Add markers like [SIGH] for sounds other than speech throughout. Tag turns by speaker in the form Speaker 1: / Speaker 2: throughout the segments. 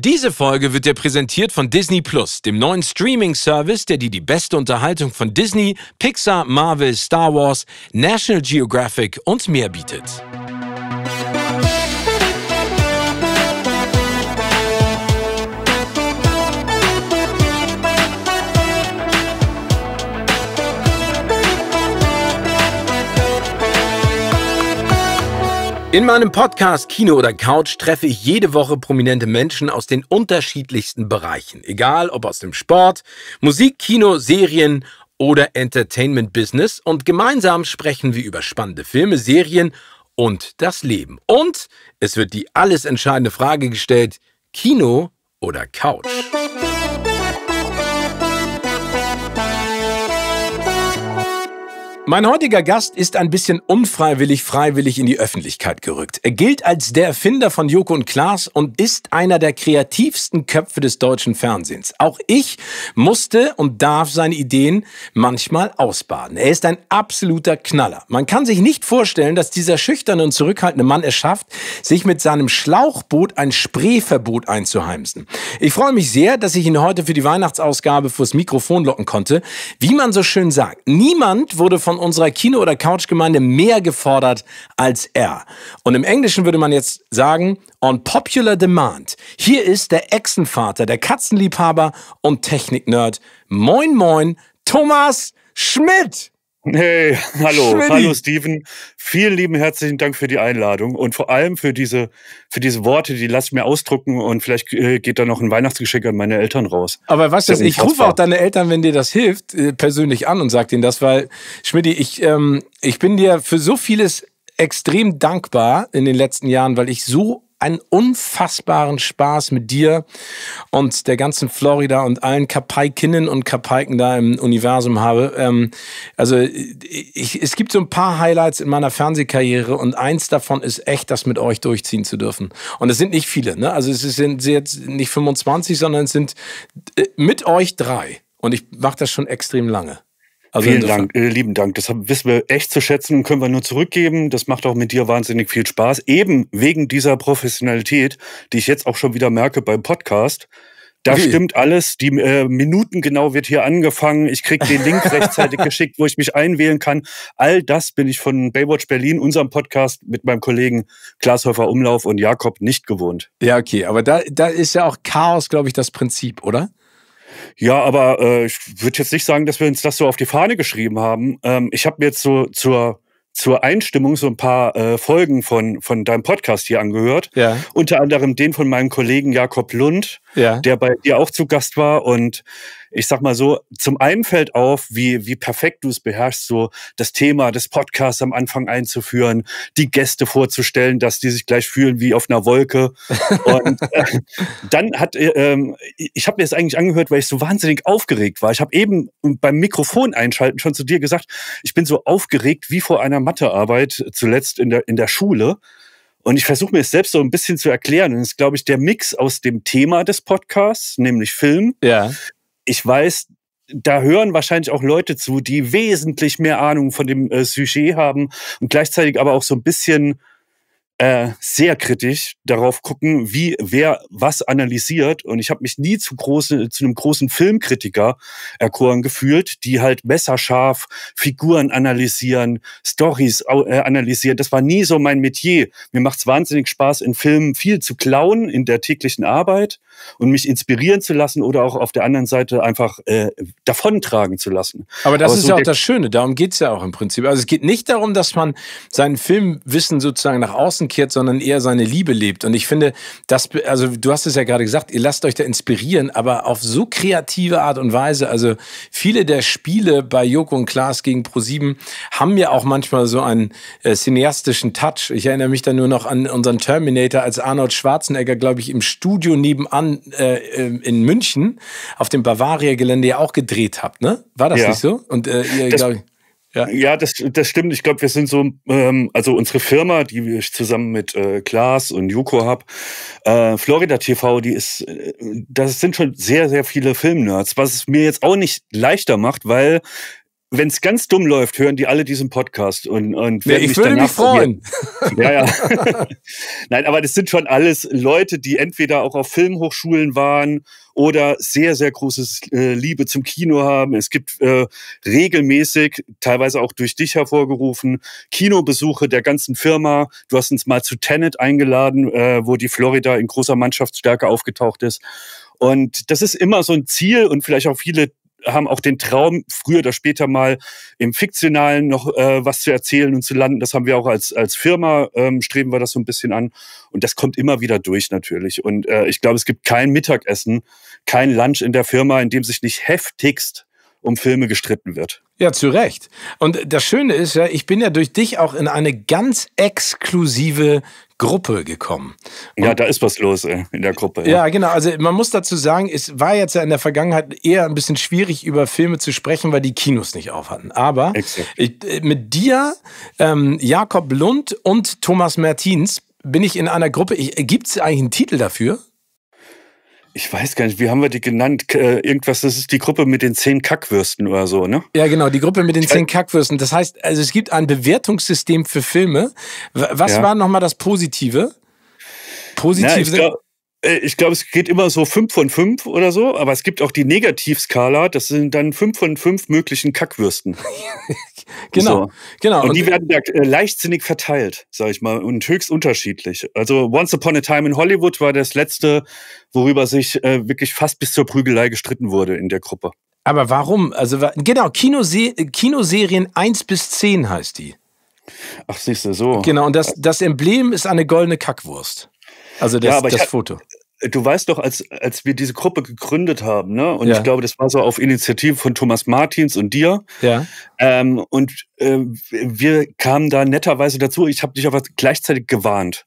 Speaker 1: Diese Folge wird dir präsentiert von Disney Plus, dem neuen Streaming-Service, der dir die beste Unterhaltung von Disney, Pixar, Marvel, Star Wars, National Geographic und mehr bietet. In meinem Podcast Kino oder Couch treffe ich jede Woche prominente Menschen aus den unterschiedlichsten Bereichen, egal ob aus dem Sport, Musik, Kino, Serien oder Entertainment Business und gemeinsam sprechen wir über spannende Filme, Serien und das Leben. Und es wird die alles entscheidende Frage gestellt, Kino oder Couch. Mein heutiger Gast ist ein bisschen unfreiwillig freiwillig in die Öffentlichkeit gerückt. Er gilt als der Erfinder von Joko und Klaas und ist einer der kreativsten Köpfe des deutschen Fernsehens. Auch ich musste und darf seine Ideen manchmal ausbaden. Er ist ein absoluter Knaller. Man kann sich nicht vorstellen, dass dieser schüchterne und zurückhaltende Mann es schafft, sich mit seinem Schlauchboot ein Spreeverbot einzuheimsen. Ich freue mich sehr, dass ich ihn heute für die Weihnachtsausgabe vors Mikrofon locken konnte. Wie man so schön sagt, niemand wurde von unserer Kino- oder Couchgemeinde mehr gefordert als er. Und im Englischen würde man jetzt sagen, on popular demand. Hier ist der Echsenvater, der Katzenliebhaber und Technik-Nerd. Moin, moin, Thomas Schmidt. Hey, [LAUGHS]
Speaker 2: hallo, Schwinny. hallo Steven. Vielen lieben herzlichen Dank für die Einladung und vor allem für diese, für diese Worte, die lasst mir ausdrucken und vielleicht äh, geht da noch ein Weihnachtsgeschenk an meine Eltern raus. Aber was das, ich rufe auch deine Eltern, wenn dir das hilft,
Speaker 1: äh, persönlich an und sag denen das, weil Schmidt, ich, ähm, ich bin dir für so vieles extrem dankbar in den letzten Jahren, weil ich so einen unfassbaren Spaß mit dir und der ganzen Florida und allen Kapaikinnen und Kapaiken da im Universum habe. Ähm, also ich, es gibt so ein paar Highlights in meiner Fernsehkarriere und eins davon ist echt, das mit euch durchziehen zu dürfen. Und es sind nicht viele, ne? Also es sind jetzt nicht 25, sondern es sind äh, mit euch drei. Und ich mache das schon extrem
Speaker 2: lange. Also Vielen Dank, äh, lieben Dank. Das wissen wir echt zu schätzen und können wir nur zurückgeben. Das macht auch mit dir wahnsinnig viel Spaß. Eben wegen dieser Professionalität, die ich jetzt auch schon wieder merke beim Podcast. Da okay. stimmt alles. Die äh, Minuten genau wird hier angefangen. Ich kriege den Link [LAUGHS] rechtzeitig geschickt, wo ich mich einwählen kann. All das bin ich von Baywatch Berlin, unserem Podcast mit meinem Kollegen Glashäufer Umlauf und Jakob nicht gewohnt. Ja, okay. Aber da, da ist ja auch Chaos, glaube ich, das Prinzip, oder? Ja, aber äh, ich würde jetzt nicht sagen, dass wir uns das so auf die Fahne geschrieben haben. Ähm, ich habe mir jetzt so zur, zur Einstimmung so ein paar äh, Folgen von, von deinem Podcast hier angehört. Ja. Unter anderem den von meinem Kollegen Jakob Lund, ja. der bei dir auch zu Gast war. Und ich sag mal so, zum einen fällt auf, wie, wie perfekt du es beherrschst, so das Thema des Podcasts am Anfang einzuführen, die Gäste vorzustellen, dass die sich gleich fühlen wie auf einer Wolke. Und [LAUGHS] äh, dann hat, äh, ähm, ich habe mir das eigentlich angehört, weil ich so wahnsinnig aufgeregt war. Ich habe eben beim Mikrofon einschalten schon zu dir gesagt, ich bin so aufgeregt wie vor einer Mathearbeit äh, zuletzt in der, in der Schule. Und ich versuche mir es selbst so ein bisschen zu erklären. Und es ist, glaube ich, der Mix aus dem Thema des Podcasts, nämlich Film, ja ich weiß, da hören wahrscheinlich auch Leute zu, die wesentlich mehr Ahnung von dem äh, Sujet haben und gleichzeitig aber auch so ein bisschen äh, sehr kritisch darauf gucken, wie wer was analysiert. Und ich habe mich nie zu, große, zu einem großen Filmkritiker erkoren gefühlt, die halt messerscharf Figuren analysieren, Stories äh, analysieren. Das war nie so mein Metier. Mir macht es wahnsinnig Spaß, in Filmen viel zu klauen in der täglichen Arbeit und mich inspirieren zu lassen oder auch auf der anderen Seite einfach äh, davontragen zu lassen. Aber das Aber ist so ja auch das Schöne, darum geht es ja auch
Speaker 1: im Prinzip. Also es geht nicht darum, dass man sein Filmwissen sozusagen nach außen kehrt, sondern eher seine Liebe lebt. Und ich finde, das, also du hast es ja gerade gesagt, ihr lasst euch da inspirieren, aber auf so kreative Art und Weise. Also viele der Spiele bei Joko und Klaas gegen Pro7 haben ja auch manchmal so einen äh, cineastischen Touch. Ich erinnere mich da nur noch an unseren Terminator, als Arnold Schwarzenegger, glaube ich, im Studio nebenan Jahren äh, ähm, in München auf dem Bavaria-Gelände ja auch gedreht habt, ne? War das ja. nicht so? Und äh, ihr, glaube ich.
Speaker 2: Ja. ja, das, das stimmt. Ich glaube, wir sind so, ähm, also unsere Firma, die wir zusammen mit äh, Klaas und Juko hab, äh, Florida TV, die ist, äh, das sind schon sehr, sehr viele Filmnerds, was es mir jetzt auch nicht leichter macht, weil wenn es ganz dumm läuft, hören die alle diesen Podcast und, und werden ja, ich würde mich freuen. [LAUGHS] Ja, ja. [LAUGHS] Nein, aber das sind schon alles Leute, die entweder auch auf Filmhochschulen waren oder sehr, sehr großes äh, Liebe zum Kino haben. Es gibt äh, regelmäßig, teilweise auch durch dich hervorgerufen, Kinobesuche der ganzen Firma. Du hast uns mal zu Tenet eingeladen, äh, wo die Florida in großer Mannschaftsstärke aufgetaucht ist. Und das ist immer so ein Ziel und vielleicht auch viele haben auch den Traum, früher oder später mal im Fiktionalen noch äh, was zu erzählen und zu landen. Das haben wir auch als, als Firma, ähm, streben wir das so ein bisschen an. Und das kommt immer wieder durch natürlich. Und äh, ich glaube, es gibt kein Mittagessen, kein Lunch in der Firma, in dem sich nicht heftigst um Filme gestritten wird.
Speaker 1: Ja, zu Recht. Und das Schöne ist ja, ich bin ja durch dich auch in eine ganz
Speaker 2: exklusive Gruppe gekommen. Und ja, da ist was los ey, in der Gruppe. Ja. ja. genau.
Speaker 1: Also man muss dazu sagen, es war jetzt ja in der Vergangenheit eher ein bisschen schwierig, über Filme zu sprechen, weil die Kinos nicht auf hatten. Aber ich, äh, mit dir, ähm, Jakob Lund und Thomas Mertins bin ich in einer Gruppe. Äh, Gibt es eigentlich einen Titel dafür?
Speaker 2: ich weiß gar nicht, wie haben wir die genannt? Äh, irgendwas, das ist die Gruppe mit den zehn Kackwürsten oder so, ne?
Speaker 1: Ja, genau, die Gruppe mit den zehn Kackwürsten. Das heißt, also es gibt ein Bewertungssystem für Filme.
Speaker 2: Was ja. war
Speaker 1: nochmal das Positive?
Speaker 2: Positive. Na, äh, ich glaube, es geht immer so 5 von 5 oder so, aber es gibt auch die Negativskala, das sind dann 5 von 5 möglichen Kackwürsten. [LAUGHS] genau, so. genau. Und die werden da äh, leichtsinnig verteilt, sag ich mal, und höchst unterschiedlich. Also Once Upon a Time in Hollywood war das letzte, worüber sich äh, wirklich fast bis zur Prügelei gestritten wurde in der Gruppe. Aber warum? Also genau,
Speaker 1: Kinose Kinoserien 1 bis 10 heißt die.
Speaker 2: Ach, siehst du, so.
Speaker 1: Genau, und das, das Emblem ist eine goldene Kackwurst. Also das, ja, das hab, Foto.
Speaker 2: Du weißt doch, als, als wir diese Gruppe gegründet haben, ne? und ja. ich glaube, das war so auf Initiative von Thomas Martins und dir. Ja. Ähm, und äh, wir kamen da netterweise dazu. Ich habe dich aber gleichzeitig gewarnt.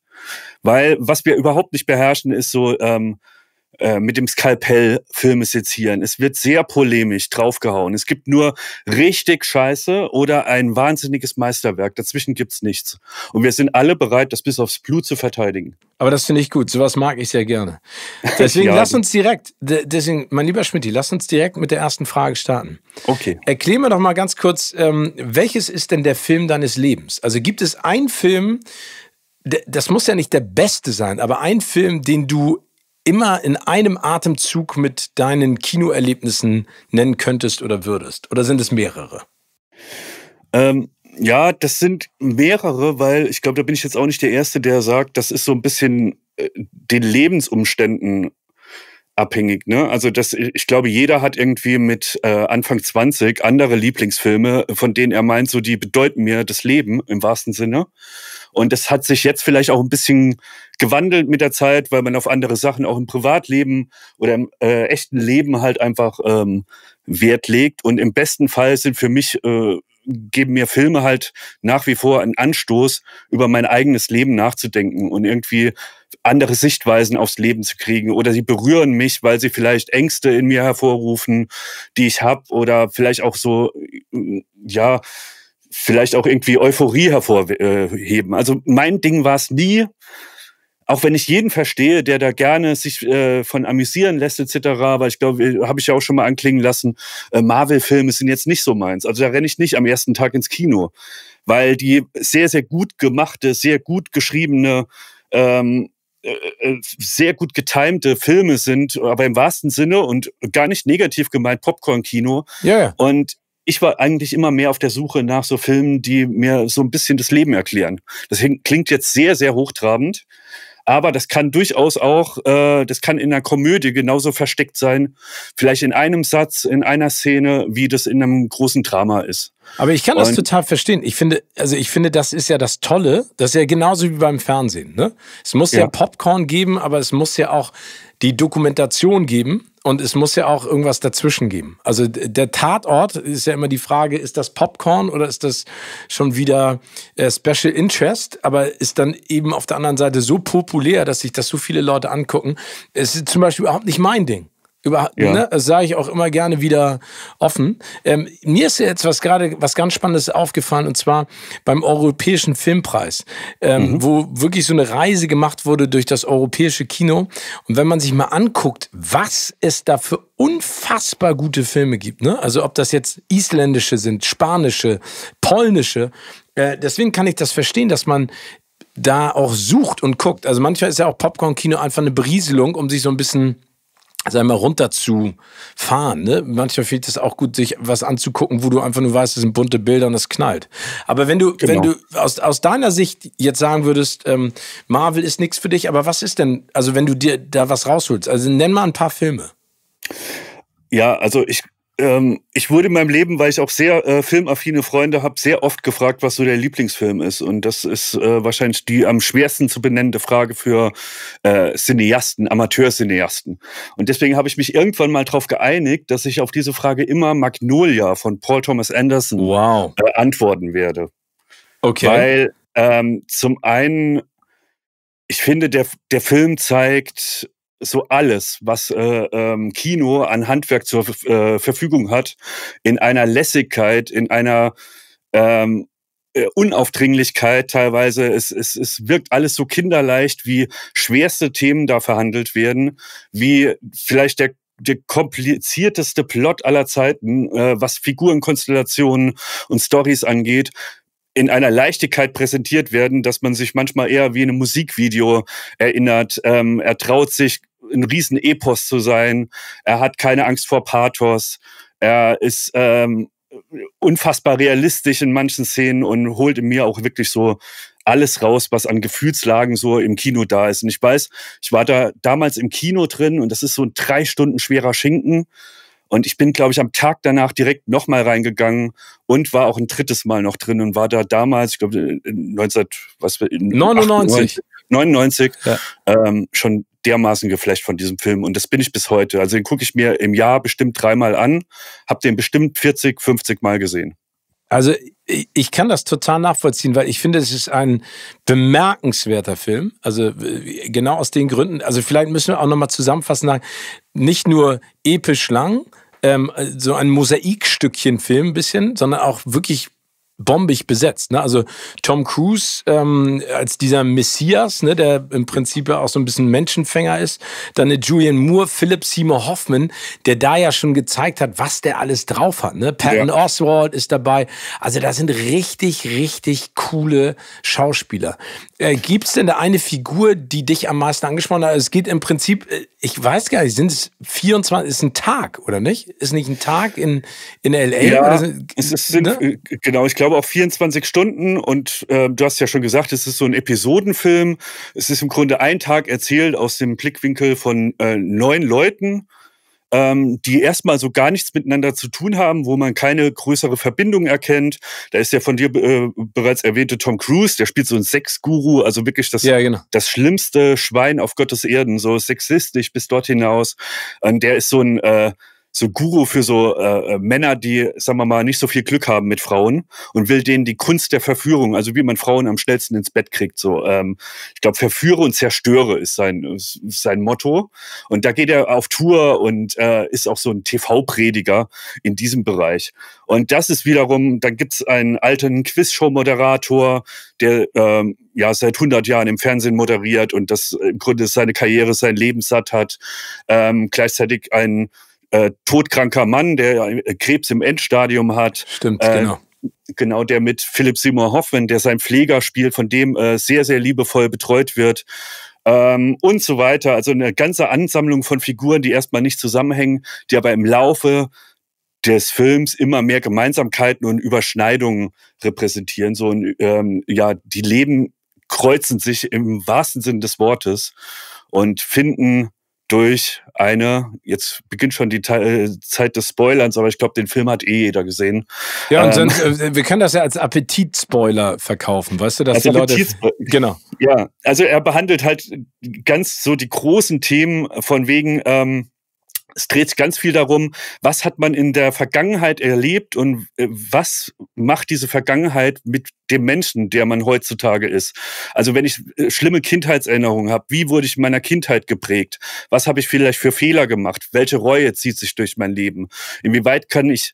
Speaker 2: Weil was wir überhaupt nicht beherrschen, ist so ähm, äh, mit dem Skalpell Filme sezieren. Es wird sehr polemisch draufgehauen. Es gibt nur richtig Scheiße oder ein wahnsinniges Meisterwerk. Dazwischen gibt's nichts. Und wir sind alle bereit, das bis aufs Blut zu verteidigen. Aber das finde ich gut. Sowas mag ich sehr gerne. [LAUGHS] Deswegen ja. lass uns
Speaker 1: direkt, deswegen, mein lieber Schmidt, lass uns direkt mit der ersten Frage starten. Okay. Erklär mir doch mal ganz kurz, ähm, welches ist denn der Film deines Lebens? Also gibt es einen Film, das muss ja nicht der beste sein, aber ein Film, den du immer in einem Atemzug mit deinen Kinoerlebnissen nennen könntest oder würdest? Oder sind
Speaker 2: es mehrere? Ähm, ja, das sind mehrere, weil ich glaube, da bin ich jetzt auch nicht der Erste, der sagt, das ist so ein bisschen äh, den Lebensumständen abhängig. Ne? Also das, ich glaube, jeder hat irgendwie mit äh, Anfang 20 andere Lieblingsfilme, von denen er meint, so die bedeuten mir das Leben im wahrsten Sinne. Und das hat sich jetzt vielleicht auch ein bisschen gewandelt mit der Zeit, weil man auf andere Sachen auch im Privatleben oder im äh, echten Leben halt einfach ähm, Wert legt. Und im besten Fall sind für mich äh, geben mir Filme halt nach wie vor einen Anstoß, über mein eigenes Leben nachzudenken und irgendwie andere Sichtweisen aufs Leben zu kriegen. Oder sie berühren mich, weil sie vielleicht Ängste in mir hervorrufen, die ich habe, oder vielleicht auch so, äh, ja, vielleicht auch irgendwie Euphorie hervorheben. Äh, also mein Ding war es nie, auch wenn ich jeden verstehe, der da gerne sich äh, von amüsieren lässt etc., weil ich glaube, äh, habe ich ja auch schon mal anklingen lassen, äh, Marvel-Filme sind jetzt nicht so meins. Also da renne ich nicht am ersten Tag ins Kino, weil die sehr, sehr gut gemachte, sehr gut geschriebene, ähm, äh, sehr gut getimte Filme sind, aber im wahrsten Sinne und gar nicht negativ gemeint Popcorn-Kino. Ja. Yeah. Und ich war eigentlich immer mehr auf der Suche nach so Filmen, die mir so ein bisschen das Leben erklären. Das klingt jetzt sehr, sehr hochtrabend, aber das kann durchaus auch, äh, das kann in einer Komödie genauso versteckt sein, vielleicht in einem Satz, in einer Szene, wie das in einem großen Drama ist. Aber ich kann und das
Speaker 1: total verstehen. Ich finde, also ich finde, das ist ja das Tolle. Das ist ja genauso wie beim Fernsehen. Ne? Es muss ja. ja Popcorn geben, aber es muss ja auch die Dokumentation geben. Und es muss ja auch irgendwas dazwischen geben. Also der Tatort ist ja immer die Frage, ist das Popcorn oder ist das schon wieder äh, Special Interest, aber ist dann eben auf der anderen Seite so populär, dass sich das so viele Leute angucken. Es ist zum Beispiel überhaupt nicht mein Ding. Über, ja. ne, das sage ich auch immer gerne wieder offen. Ähm, mir ist jetzt was gerade was ganz Spannendes aufgefallen und zwar beim Europäischen Filmpreis, ähm, mhm. wo wirklich so eine Reise gemacht wurde durch das europäische Kino. Und wenn man sich mal anguckt, was es da für unfassbar gute Filme gibt, ne? also ob das jetzt isländische sind, spanische, polnische, äh, deswegen kann ich das verstehen, dass man da auch sucht und guckt. Also manchmal ist ja auch Popcorn-Kino einfach eine Berieselung, um sich so ein bisschen sagen also wir, runter zu fahren. Ne? Manchmal fehlt es auch gut, sich was anzugucken, wo du einfach nur weißt, es sind bunte Bilder und es knallt. Aber wenn du, genau. wenn du aus, aus deiner Sicht jetzt sagen würdest, ähm, Marvel ist nichts für dich, aber was ist denn, also wenn du dir da was rausholst, also nenn mal ein paar Filme.
Speaker 2: Ja, also ich ähm, ich wurde in meinem Leben, weil ich auch sehr äh, filmaffine Freunde habe, sehr oft gefragt, was so der Lieblingsfilm ist. Und das ist äh, wahrscheinlich die am schwersten zu benennende Frage für äh, Cineasten, Amateurcineasten. Und deswegen habe ich mich irgendwann mal darauf geeinigt, dass ich auf diese Frage immer Magnolia von Paul Thomas Anderson wow. äh, antworten werde. Okay. Weil ähm, zum einen, ich finde, der, der Film zeigt so alles, was äh, ähm, Kino an Handwerk zur äh, Verfügung hat, in einer Lässigkeit, in einer ähm, äh, Unaufdringlichkeit teilweise. Es, es, es wirkt alles so kinderleicht, wie schwerste Themen da verhandelt werden, wie vielleicht der der komplizierteste Plot aller Zeiten, äh, was Figurenkonstellationen und Stories angeht, in einer Leichtigkeit präsentiert werden, dass man sich manchmal eher wie in einem Musikvideo erinnert. Ähm, er traut sich ein riesen Epos zu sein. Er hat keine Angst vor Pathos. Er ist ähm, unfassbar realistisch in manchen Szenen und holt in mir auch wirklich so alles raus, was an Gefühlslagen so im Kino da ist. Und ich weiß, ich war da damals im Kino drin und das ist so ein drei Stunden schwerer Schinken. Und ich bin, glaube ich, am Tag danach direkt nochmal reingegangen und war auch ein drittes Mal noch drin und war da damals, ich glaube, 1999 99. 99 ja. ähm, schon dermaßen geflecht von diesem Film und das bin ich bis heute. Also den gucke ich mir im Jahr bestimmt dreimal an, habe den bestimmt 40, 50 Mal gesehen. Also ich kann das total nachvollziehen, weil ich finde, es ist ein
Speaker 1: bemerkenswerter Film. Also genau aus den Gründen. Also vielleicht müssen wir auch nochmal zusammenfassen, nicht nur episch lang, ähm, so ein Mosaikstückchen Film ein bisschen, sondern auch wirklich bombig besetzt. Ne? Also Tom Cruise ähm, als dieser Messias, ne, der im Prinzip ja auch so ein bisschen Menschenfänger ist. Dann eine Julian Moore, Philip Seymour Hoffman, der da ja schon gezeigt hat, was der alles drauf hat. Ne? Patton ja. Oswald ist dabei. Also da sind richtig, richtig coole Schauspieler. Äh, Gibt es denn da eine Figur, die dich am meisten angesprochen hat? Also es geht im Prinzip äh, ich weiß gar nicht, sind es 24, ist ein Tag, oder nicht? Ist nicht ein Tag in,
Speaker 2: in L.A.? Ja, sind, es ne? sind, ne? genau, ich glaube auch 24 Stunden und äh, du hast ja schon gesagt, es ist so ein Episodenfilm. Es ist im Grunde ein Tag erzählt aus dem Blickwinkel von äh, neun Leuten ähm, die erstmal so gar nichts miteinander zu tun haben, wo man keine größere Verbindung erkennt. Da ist der von dir äh, bereits erwähnte Tom Cruise, der spielt so einen Sexguru, also wirklich das, ja, genau. das schlimmste Schwein auf Gottes Erden, so sexistisch bis dort hinaus. Und der ist so ein äh, so Guru für so äh, äh, Männer, die, sagen wir mal, nicht so viel Glück haben mit Frauen und will denen die Kunst der Verführung, also wie man Frauen am schnellsten ins Bett kriegt. So, ähm, ich glaube, verführe und zerstöre ist sein ist sein Motto. Und da geht er auf Tour und äh, ist auch so ein TV-Prediger in diesem Bereich. Und das ist wiederum, dann gibt's einen alten Quizshow-Moderator, der ähm, ja seit 100 Jahren im Fernsehen moderiert und das im Grunde seine Karriere, sein Leben satt hat. Ähm, gleichzeitig ein äh, todkranker Mann, der äh, Krebs im Endstadium hat. Stimmt, äh, genau. Genau, der mit Philipp Seymour Hoffman, der sein Pfleger spielt, von dem äh, sehr, sehr liebevoll betreut wird. Ähm, und so weiter. Also eine ganze Ansammlung von Figuren, die erstmal nicht zusammenhängen, die aber im Laufe des Films immer mehr Gemeinsamkeiten und Überschneidungen repräsentieren. So ein, ähm, ja, die Leben kreuzen sich im wahrsten Sinn des Wortes und finden durch eine, jetzt beginnt schon die Te äh, Zeit des Spoilerns, aber ich glaube, den Film hat eh jeder gesehen. Ja, und ähm, sonst,
Speaker 1: äh, wir können das ja als Appetitspoiler verkaufen, weißt du, dass die Leute.
Speaker 2: Genau. Ja, also er behandelt halt ganz so die großen Themen von wegen, ähm, es dreht sich ganz viel darum, was hat man in der Vergangenheit erlebt und äh, was macht diese Vergangenheit mit dem Menschen, der man heutzutage ist. Also wenn ich äh, schlimme Kindheitserinnerungen habe, wie wurde ich in meiner Kindheit geprägt? Was habe ich vielleicht für Fehler gemacht? Welche Reue zieht sich durch mein Leben? Inwieweit kann ich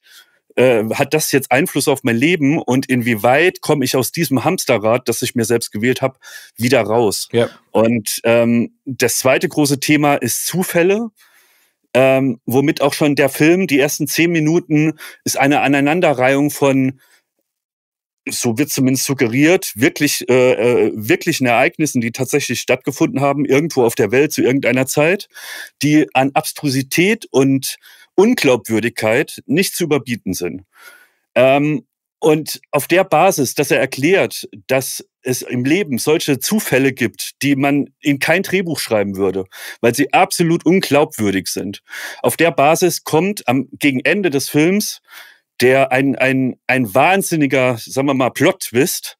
Speaker 2: äh, hat das jetzt Einfluss auf mein Leben und inwieweit komme ich aus diesem Hamsterrad, das ich mir selbst gewählt habe, wieder raus? Ja. Und ähm, das zweite große Thema ist Zufälle ähm, womit auch schon der Film, die ersten zehn Minuten, ist eine Aneinanderreihung von, so wird zumindest suggeriert, wirklich, äh, äh, wirklichen Ereignissen, die tatsächlich stattgefunden haben, irgendwo auf der Welt zu irgendeiner Zeit, die an Abstrusität und Unglaubwürdigkeit nicht zu überbieten sind. Ähm, und auf der Basis, dass er erklärt, dass es im Leben solche Zufälle gibt, die man in kein Drehbuch schreiben würde, weil sie absolut unglaubwürdig sind. Auf der Basis kommt am gegen Ende des Films der ein, ein, ein wahnsinniger, sagen wir mal, Plot-Twist,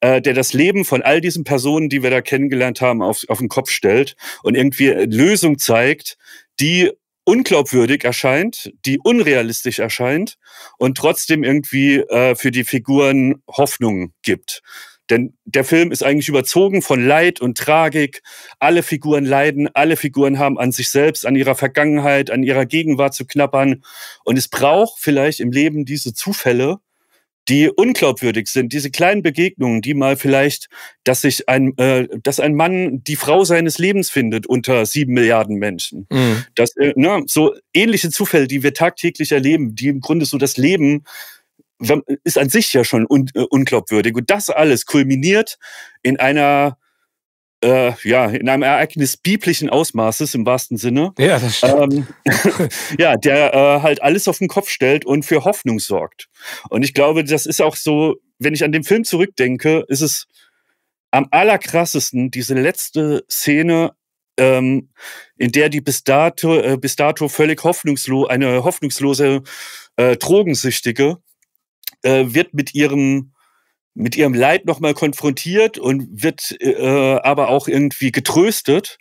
Speaker 2: äh, der das Leben von all diesen Personen, die wir da kennengelernt haben, auf, auf den Kopf stellt und irgendwie äh, Lösung zeigt, die unglaubwürdig erscheint, die unrealistisch erscheint und trotzdem irgendwie äh, für die Figuren Hoffnung gibt. Denn der Film ist eigentlich überzogen von Leid und Tragik. Alle Figuren leiden, alle Figuren haben an sich selbst, an ihrer Vergangenheit, an ihrer Gegenwart zu knappern. Und es braucht vielleicht im Leben diese Zufälle, die unglaubwürdig sind, diese kleinen Begegnungen, die mal vielleicht, dass sich ein, äh, dass ein Mann die Frau seines Lebens findet unter sieben Milliarden Menschen. Mhm. Das, äh, ne, so ähnliche Zufälle, die wir tagtäglich erleben, die im Grunde so das Leben ist an sich ja schon un, äh, unglaubwürdig. Und das alles kulminiert in einer äh, ja, in einem Ereignis biblischen Ausmaßes im wahrsten Sinne. Ja, das stimmt. Ähm, [LAUGHS] ja, der äh, halt alles auf den Kopf stellt und für Hoffnung sorgt. Und ich glaube, das ist auch so, wenn ich an den Film zurückdenke, ist es am allerkrassesten diese letzte Szene, ähm, in der die bis dato, äh, bis dato völlig hoffnungslos, eine hoffnungslose äh, Drogensüchtige äh, wird mit ihrem mit ihrem Leid nochmal konfrontiert und wird äh, äh, aber auch irgendwie getröstet.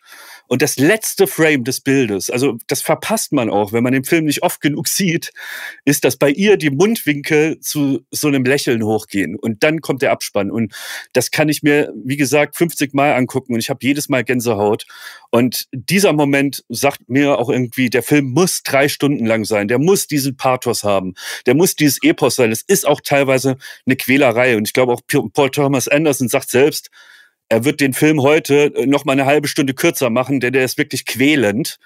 Speaker 2: Und das letzte Frame des Bildes, also das verpasst man auch, wenn man den Film nicht oft genug sieht, ist, dass bei ihr die Mundwinkel zu so einem Lächeln hochgehen. Und dann kommt der Abspann. Und das kann ich mir, wie gesagt, 50 Mal angucken. Und ich habe jedes Mal Gänsehaut. Und dieser Moment sagt mir auch irgendwie, der Film muss drei Stunden lang sein. Der muss diesen Pathos haben. Der muss dieses Epos sein. Es ist auch teilweise eine Quälerei. Und ich glaube auch Paul Thomas Anderson sagt selbst, er wird den Film heute äh, noch mal eine halbe Stunde kürzer machen, denn der ist wirklich quälend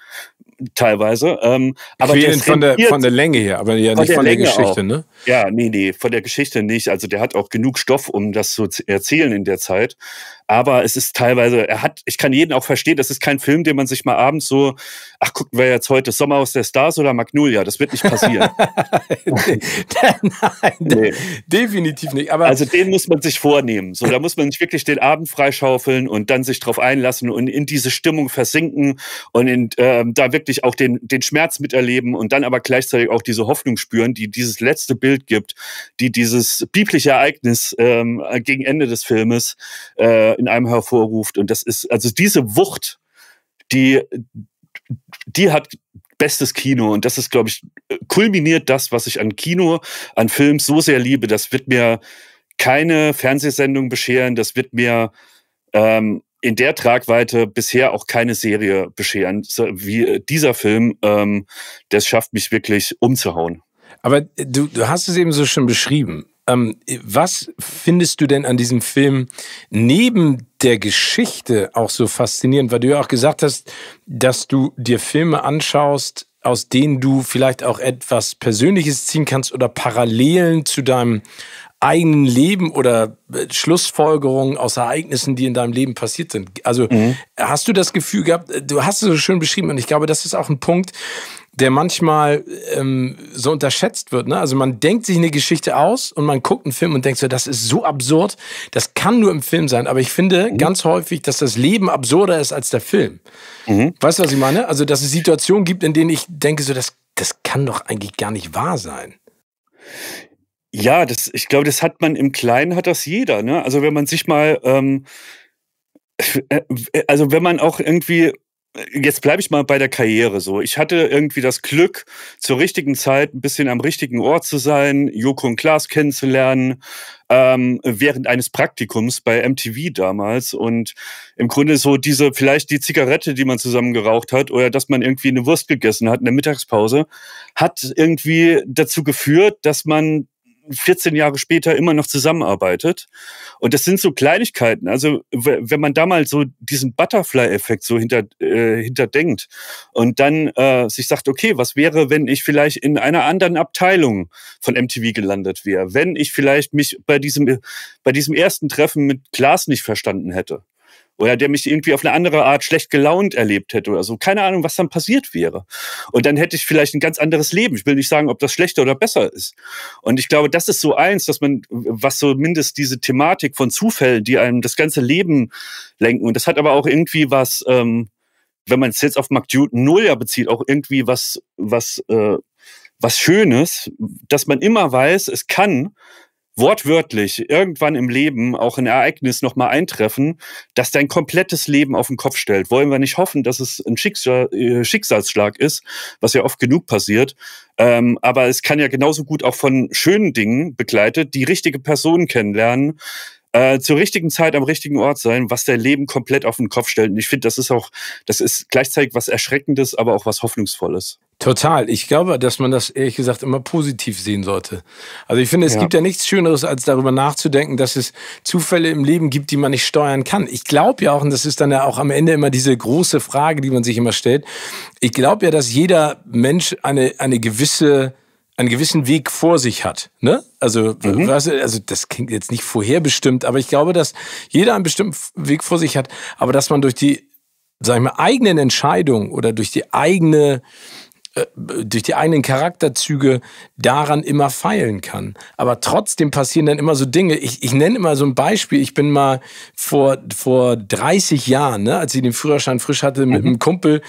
Speaker 2: teilweise. Ähm, aber quälend von der, von der Länge her, aber ja von nicht der von der Länge Geschichte, auch. ne? Ja, nee, nee, von der Geschichte nicht. Also der hat auch genug Stoff, um das zu erzählen in der Zeit. Aber es ist teilweise, er hat, ich kann jeden auch verstehen, das ist kein Film, den man sich mal abends so, ach, gucken wir jetzt heute Sommer aus der Stars oder Magnolia, das wird nicht passieren. [LAUGHS] nee, [LAUGHS] nein, nee. definitiv nicht. Aber also den muss man sich vornehmen. So, da muss man sich wirklich den Abend freischaufeln und dann sich drauf einlassen und in diese Stimmung versinken und in, ähm, da wirklich auch den, den Schmerz miterleben und dann aber gleichzeitig auch diese Hoffnung spüren, die dieses letzte Bild gibt, die dieses biblische Ereignis ähm, gegen Ende des Filmes äh, in einem hervorruft. Und das ist, also diese Wucht, die, die hat bestes Kino. Und das ist, glaube ich, kulminiert das, was ich an Kino, an Film so sehr liebe. Das wird mir keine Fernsehsendung bescheren. Das wird mir ähm, in der Tragweite bisher auch keine Serie bescheren, so wie äh, dieser Film. Ähm, das schafft mich wirklich umzuhauen. Aber äh, du, du hast es eben so schön
Speaker 1: beschrieben. Ähm, was findest du denn an diesem Film neben der Geschichte auch so faszinierend? Weil du ja auch gesagt hast, dass du dir Filme anschaust, aus denen du vielleicht auch etwas Persönliches ziehen kannst oder Parallelen zu deinem eigenen Leben oder äh, Schlussfolgerungen aus Ereignissen, die in deinem Leben passiert sind. Also mhm. hast du das Gefühl gehabt, äh, du hast es so schön beschrieben und ich glaube, das ist auch ein Punkt, der manchmal ähm, so unterschätzt wird. Ne? Also man denkt sich eine Geschichte aus und man guckt einen Film und denkt so, das ist so absurd, das kann nur im Film sein. Aber ich finde mhm. ganz häufig, dass das Leben absurder ist als der Film. Mhm. Weißt du, was ich meine? Also dass es Situationen gibt, in denen ich denke so, das, das kann doch eigentlich gar nicht wahr sein.
Speaker 2: Ja, das, ich glaube, das hat man im Kleinen, hat das jeder. Ne? Also wenn man sich mal... Ähm äh, also wenn man auch irgendwie jetzt bleibe ich mal bei der Karriere so. Ich hatte irgendwie das Glück, zur richtigen Zeit ein bisschen am richtigen Ort zu sein, Joko und Klaas kennenzulernen, ähm, während eines Praktikums bei MTV damals. Und im Grunde so diese, vielleicht die Zigarette, die man zusammen geraucht hat oder dass man irgendwie eine Wurst gegessen hat in der Mittagspause, hat irgendwie dazu geführt, dass man 14 Jahre später immer noch zusammenarbeitet. Und das sind so Kleinigkeiten. Also wenn man da mal so diesen Butterfly-Effekt so hinter, äh, hinterdenkt und dann äh, sich sagt, okay, was wäre, wenn ich vielleicht in einer anderen Abteilung von MTV gelandet wäre? Wenn ich vielleicht mich bei diesem, bei diesem ersten Treffen mit Klaas nicht verstanden hätte? oder der mich irgendwie auf eine andere Art schlecht gelaunt erlebt hätte oder so. Keine Ahnung, was dann passiert wäre. Und dann hätte ich vielleicht ein ganz anderes Leben. Ich will nicht sagen, ob das schlechter oder besser ist. Und ich glaube, das ist so eins, dass man, was zumindest diese Thematik von Zufällen, die einem das ganze Leben lenken. Und das hat aber auch irgendwie was, ähm, wenn man es jetzt auf MacDude Null ja bezieht, auch irgendwie was, was, äh, was Schönes, dass man immer weiß, es kann wortwörtlich irgendwann im Leben auch ein Ereignis nochmal eintreffen, das dein komplettes Leben auf den Kopf stellt. Wollen wir nicht hoffen, dass es ein äh, Schicksalsschlag ist, was ja oft genug passiert. Ähm, aber es kann ja genauso gut auch von schönen Dingen begleitet, die richtige Person kennenlernen, äh, zur richtigen Zeit am richtigen Ort sein, was dein Leben komplett auf den Kopf stellt. Und ich finde, das ist auch, das ist gleichzeitig was Erschreckendes, aber auch was Hoffnungsvolles. Total. Ich glaube, dass man das ehrlich gesagt immer positiv sehen sollte. Also ich finde,
Speaker 1: es ja. gibt ja nichts Schöneres, als darüber nachzudenken, dass es Zufälle im Leben gibt, die man nicht steuern kann. Ich glaube ja auch, und das ist dann ja auch am Ende immer diese große Frage, die man sich immer stellt. Ich glaube ja, dass jeder Mensch eine, eine gewisse einen gewissen Weg vor sich hat. Ne? Also, mhm. weißt du, also das klingt jetzt nicht vorherbestimmt, aber ich glaube, dass jeder einen bestimmten Weg vor sich hat, aber dass man durch die, sag ich mal, eigenen Entscheidungen oder durch die eigene äh, durch die eigenen Charakterzüge daran immer feilen kann. Aber trotzdem passieren dann immer so Dinge. Ich, ich nenne immer so ein Beispiel. Ich bin mal vor, vor 30 Jahren, ne, als ich den Führerschein frisch hatte, mit mhm. einem Kumpel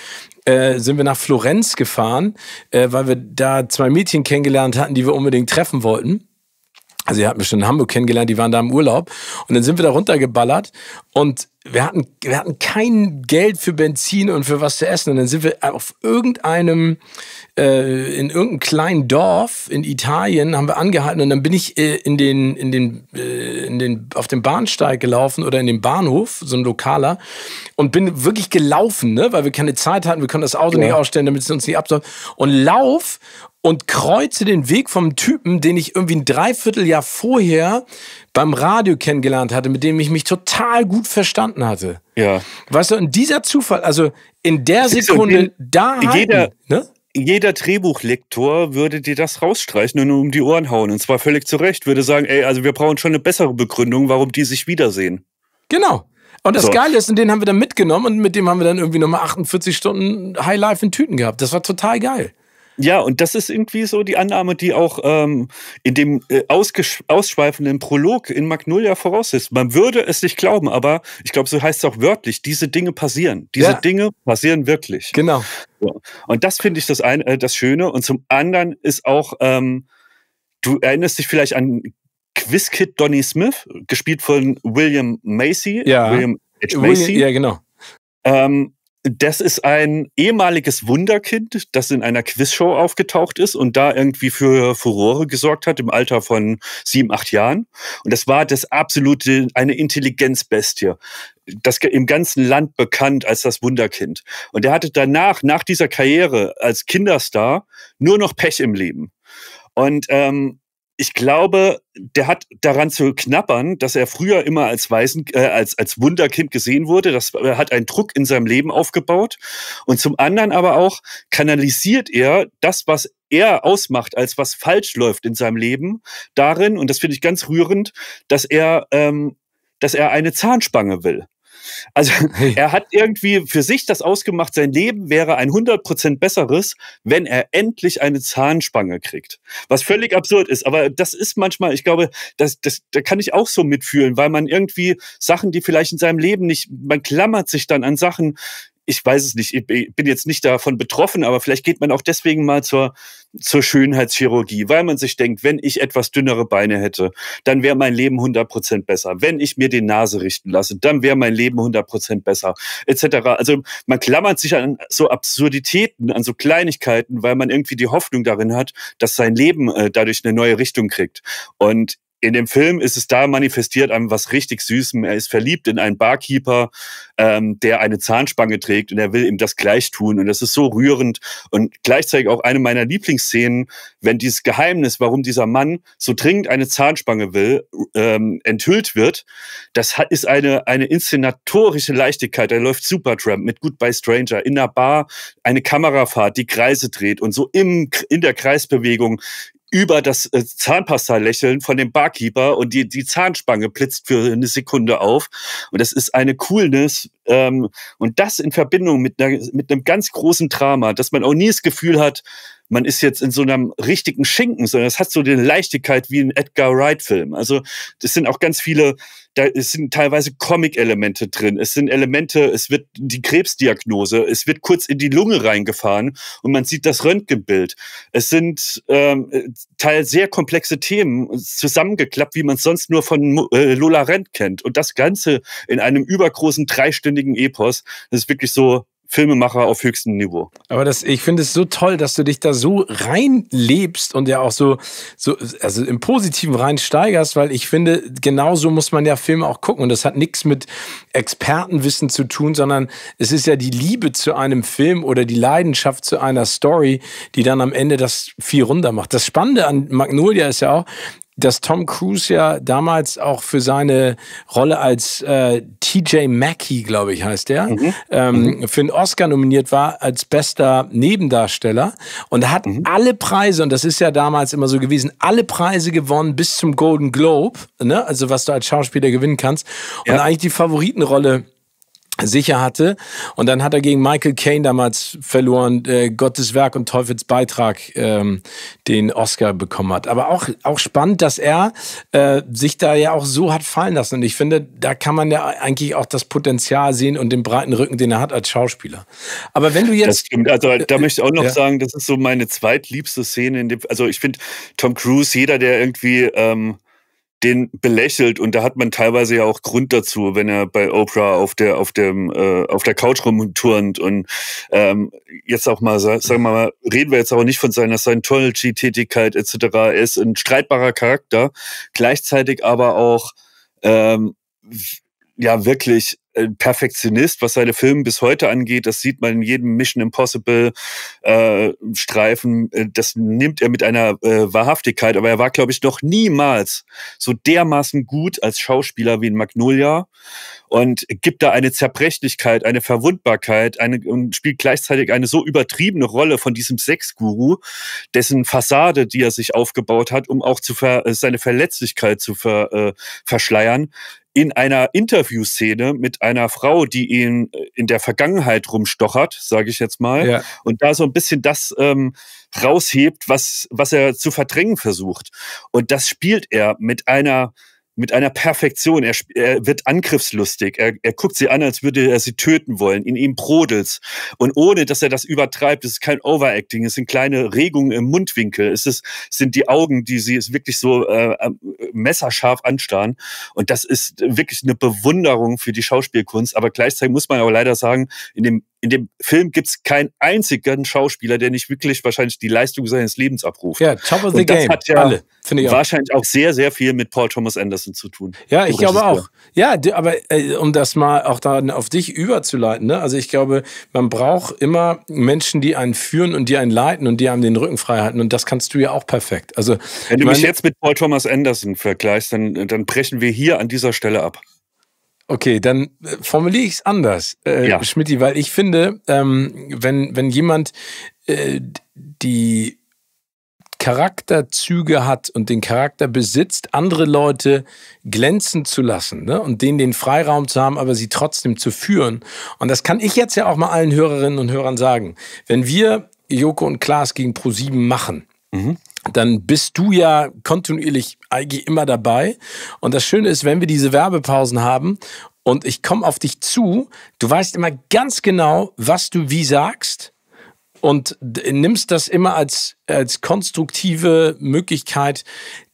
Speaker 1: äh, sind wir nach Florenz gefahren, äh, weil wir da zwei Mädchen kennengelernt hatten, die wir unbedingt treffen wollten also ihr habt mich schon in Hamburg kennengelernt, die waren da im Urlaub. Und dann sind wir da runtergeballert und wir hatten, wir hatten kein Geld für Benzin und für was zu essen. Und dann sind wir auf irgendeinem, äh, in irgendeinem kleinen Dorf in Italien, haben wir angehalten und dann bin ich äh, in den, in den, äh, in den, auf dem Bahnsteig gelaufen oder in den Bahnhof, so ein lokaler, und bin wirklich gelaufen, ne? weil wir keine Zeit hatten, wir konnten das Auto ja. nicht ausstellen, damit es uns nicht absäuft. Und lauf und kreuze den Weg vom Typen, den ich irgendwie ein Dreivierteljahr vorher beim Radio kennengelernt hatte, mit dem ich mich total gut verstanden hatte.
Speaker 2: Ja. Weißt du, in dieser Zufall, also in der Sekunde, so, da jeder, ne? jeder Drehbuchlektor würde dir das rausstreichen und um die Ohren hauen. Und zwar völlig zu Recht. Würde sagen, ey, also wir brauchen schon eine bessere Begründung, warum die sich wiedersehen. Genau. Und das so. Geile
Speaker 1: ist, und den haben wir dann mitgenommen und mit dem haben wir dann irgendwie nochmal 48 Stunden High Life in Tüten gehabt. Das war
Speaker 2: total geil. Ja, und das ist irgendwie so die Annahme, die auch ähm, in dem äh, ausschweifenden Prolog in Magnolia voraus ist. Man würde es nicht glauben, aber ich glaube, so heißt es auch wörtlich, diese Dinge passieren. Diese ja. Dinge passieren wirklich. Genau. So. Und das finde ich das, ein, äh, das Schöne. Und zum anderen ist auch, ähm, du erinnerst dich vielleicht an Quizkid Donny Smith, gespielt von William Macy. Ja, William H. Macy. William, ja, genau. Ähm, das ist ein ehemaliges Wunderkind, das in einer Quizshow aufgetaucht ist und da irgendwie für Furore gesorgt hat im Alter von sieben, acht Jahren. Und das war das absolute, eine Intelligenzbestie das im ganzen Land bekannt als das Wunderkind. Und er hatte danach, nach dieser Karriere als Kinderstar, nur noch Pech im Leben. Und ähm, ich glaube, der hat daran zu knappern, dass er früher immer als Waisen, äh, als, als Wunderkind gesehen wurde. Das äh, hat einen Druck in seinem Leben aufgebaut. Und zum anderen aber auch kanalisiert er das, was er ausmacht, als was falsch läuft in seinem Leben, darin, und das finde ich ganz rührend, dass er, ähm, dass er eine Zahnspange will. Also er hat irgendwie für sich das ausgemacht, sein Leben wäre ein 100% besseres, wenn er endlich eine Zahnspange kriegt. Was völlig absurd ist, aber das ist manchmal, ich glaube, das, das, da kann ich auch so mitfühlen, weil man irgendwie Sachen, die vielleicht in seinem Leben nicht, man klammert sich dann an Sachen, ich weiß es nicht, ich bin jetzt nicht davon betroffen, aber vielleicht geht man auch deswegen mal zur, zur Schönheitschirurgie, weil man sich denkt, wenn ich etwas dünnere Beine hätte, dann wäre mein Leben 100% besser. Wenn ich mir die Nase richten lasse, dann wäre mein Leben 100% besser, etc. Also man klammert sich an so Absurditäten, an so Kleinigkeiten, weil man irgendwie die Hoffnung darin hat, dass sein Leben äh, dadurch eine neue Richtung kriegt. Und in dem Film ist es da manifestiert an was richtig Süßem. Er ist verliebt in einen Barkeeper, ähm, der eine Zahnspange trägt und er will ihm das gleich tun. Und das ist so rührend und gleichzeitig auch eine meiner Lieblingsszenen, wenn dieses Geheimnis, warum dieser Mann so dringend eine Zahnspange will, ähm, enthüllt wird. Das hat, ist eine, eine inszenatorische Leichtigkeit. Er läuft Supertramp mit Goodbye Stranger in einer Bar, eine Kamerafahrt, die Kreise dreht und so im, in der Kreisbewegung über das äh, Zahnpasta-Lächeln von dem Barkeeper und die, die Zahnspange blitzt für eine Sekunde auf. Und das ist eine Coolness. Ähm, und das in Verbindung mit, einer, mit einem ganz großen Drama, dass man auch nie das Gefühl hat, man ist jetzt in so einem richtigen Schinken, sondern es hat so eine Leichtigkeit wie ein Edgar Wright-Film. Also das sind auch ganz viele da es sind teilweise Comic-Elemente drin. Es sind Elemente, es wird die Krebsdiagnose, es wird kurz in die Lunge reingefahren und man sieht das Röntgenbild. Es sind ähm, teil sehr komplexe Themen zusammengeklappt, wie man es sonst nur von äh, Lola Rent kennt. Und das Ganze in einem übergroßen dreistündigen Epos. Das ist wirklich so Filmemacher auf höchstem Niveau.
Speaker 1: Aber das, ich finde es so toll, dass du dich da so reinlebst und ja auch so, so also im Positiven reinsteigerst, weil ich finde, genauso muss man ja Filme auch gucken. Und das hat nichts mit Expertenwissen zu tun, sondern es ist ja die Liebe zu einem Film oder die Leidenschaft zu einer Story, die dann am Ende das viel runter macht. Das Spannende an Magnolia ist ja auch, dass Tom Cruise ja damals auch für seine Rolle als äh, TJ Mackey, glaube ich, heißt der, mhm. ähm, mhm. für einen Oscar nominiert war als bester Nebendarsteller und hat mhm. alle Preise, und das ist ja damals immer so gewesen, alle Preise gewonnen bis zum Golden Globe, ne? also was du als Schauspieler gewinnen kannst. Ja. Und eigentlich die Favoritenrolle sicher hatte. Und dann hat er gegen Michael Caine damals verloren, äh, Gottes Werk und Teufels Beitrag ähm, den Oscar bekommen hat. Aber auch, auch spannend, dass er äh, sich da ja auch so hat fallen lassen. Und ich finde, da kann man ja eigentlich auch das Potenzial sehen und den breiten Rücken, den er hat als Schauspieler.
Speaker 2: Aber wenn du jetzt... Das stimmt. Also da äh, möchte ich auch noch ja. sagen, das ist so meine zweitliebste Szene. In Dem, also ich finde, Tom Cruise, jeder, der irgendwie... Ähm den belächelt und da hat man teilweise ja auch Grund dazu, wenn er bei Oprah auf der auf dem äh, auf der Couch rumturnt und ähm, jetzt auch mal sagen wir mal reden wir jetzt auch nicht von seiner Scientology-Tätigkeit etc. Er ist ein streitbarer Charakter, gleichzeitig aber auch ähm, ja wirklich äh, Perfektionist, was seine Filme bis heute angeht. Das sieht man in jedem Mission Impossible äh, Streifen. Äh, das nimmt er mit einer äh, Wahrhaftigkeit. Aber er war, glaube ich, noch niemals so dermaßen gut als Schauspieler wie in Magnolia und gibt da eine Zerbrechlichkeit, eine Verwundbarkeit, eine, und spielt gleichzeitig eine so übertriebene Rolle von diesem Sexguru, dessen Fassade, die er sich aufgebaut hat, um auch zu ver, äh, seine Verletzlichkeit zu ver, äh, verschleiern, in einer Interviewszene mit einer Frau, die ihn äh, in der Vergangenheit rumstochert, sage ich jetzt mal, ja. und da so ein bisschen das ähm, raushebt, was, was er zu verdrängen versucht. Und das spielt er mit einer mit einer Perfektion. Er, er wird angriffslustig. Er, er guckt sie an, als würde er sie töten wollen. In ihm brodelt's. Und ohne, dass er das übertreibt, es ist kein Overacting. Es sind kleine Regungen im Mundwinkel. Es ist, sind die Augen, die sie wirklich so äh, äh, messerscharf anstarren. Und das ist wirklich eine Bewunderung für die Schauspielkunst. Aber gleichzeitig muss man aber leider sagen, in dem in dem Film gibt es keinen einzigen Schauspieler, der nicht wirklich wahrscheinlich die Leistung seines Lebens abruft. Ja, top of the Und das game. Hat ja Alle, ich auch. Wahrscheinlich auch sehr, sehr viel mit Paul Thomas Anderson zu tun. Ja, ich glaube auch.
Speaker 1: Ja, aber äh, um das mal auch da auf dich überzuleiten, ne? also ich glaube, man braucht immer Menschen, die einen führen und die einen leiten und die einem den Rücken frei halten. Und das kannst du ja auch perfekt. Also, Wenn du mich jetzt
Speaker 2: mit Paul Thomas Anderson vergleichst, dann, dann brechen wir hier an dieser Stelle ab. Okay, dann äh, formuliere
Speaker 1: ich es anders, äh, ja. Schmidti, weil ich finde, ähm, wenn, wenn jemand äh, die Charakterzüge hat und den Charakter besitzt, andere Leute glänzen zu lassen ne? und denen den Freiraum zu haben, aber sie trotzdem zu führen. Und das kann ich jetzt ja auch mal allen Hörerinnen und Hörern sagen. Wenn wir Joko und Klaas gegen Pro7 machen, mhm dann bist du ja kontinuierlich eigentlich immer dabei. Und das Schöne ist, wenn wir diese Werbepausen haben und ich komme auf dich zu, du weißt immer ganz genau, was du wie sagst und nimmst das immer als, als konstruktive Möglichkeit,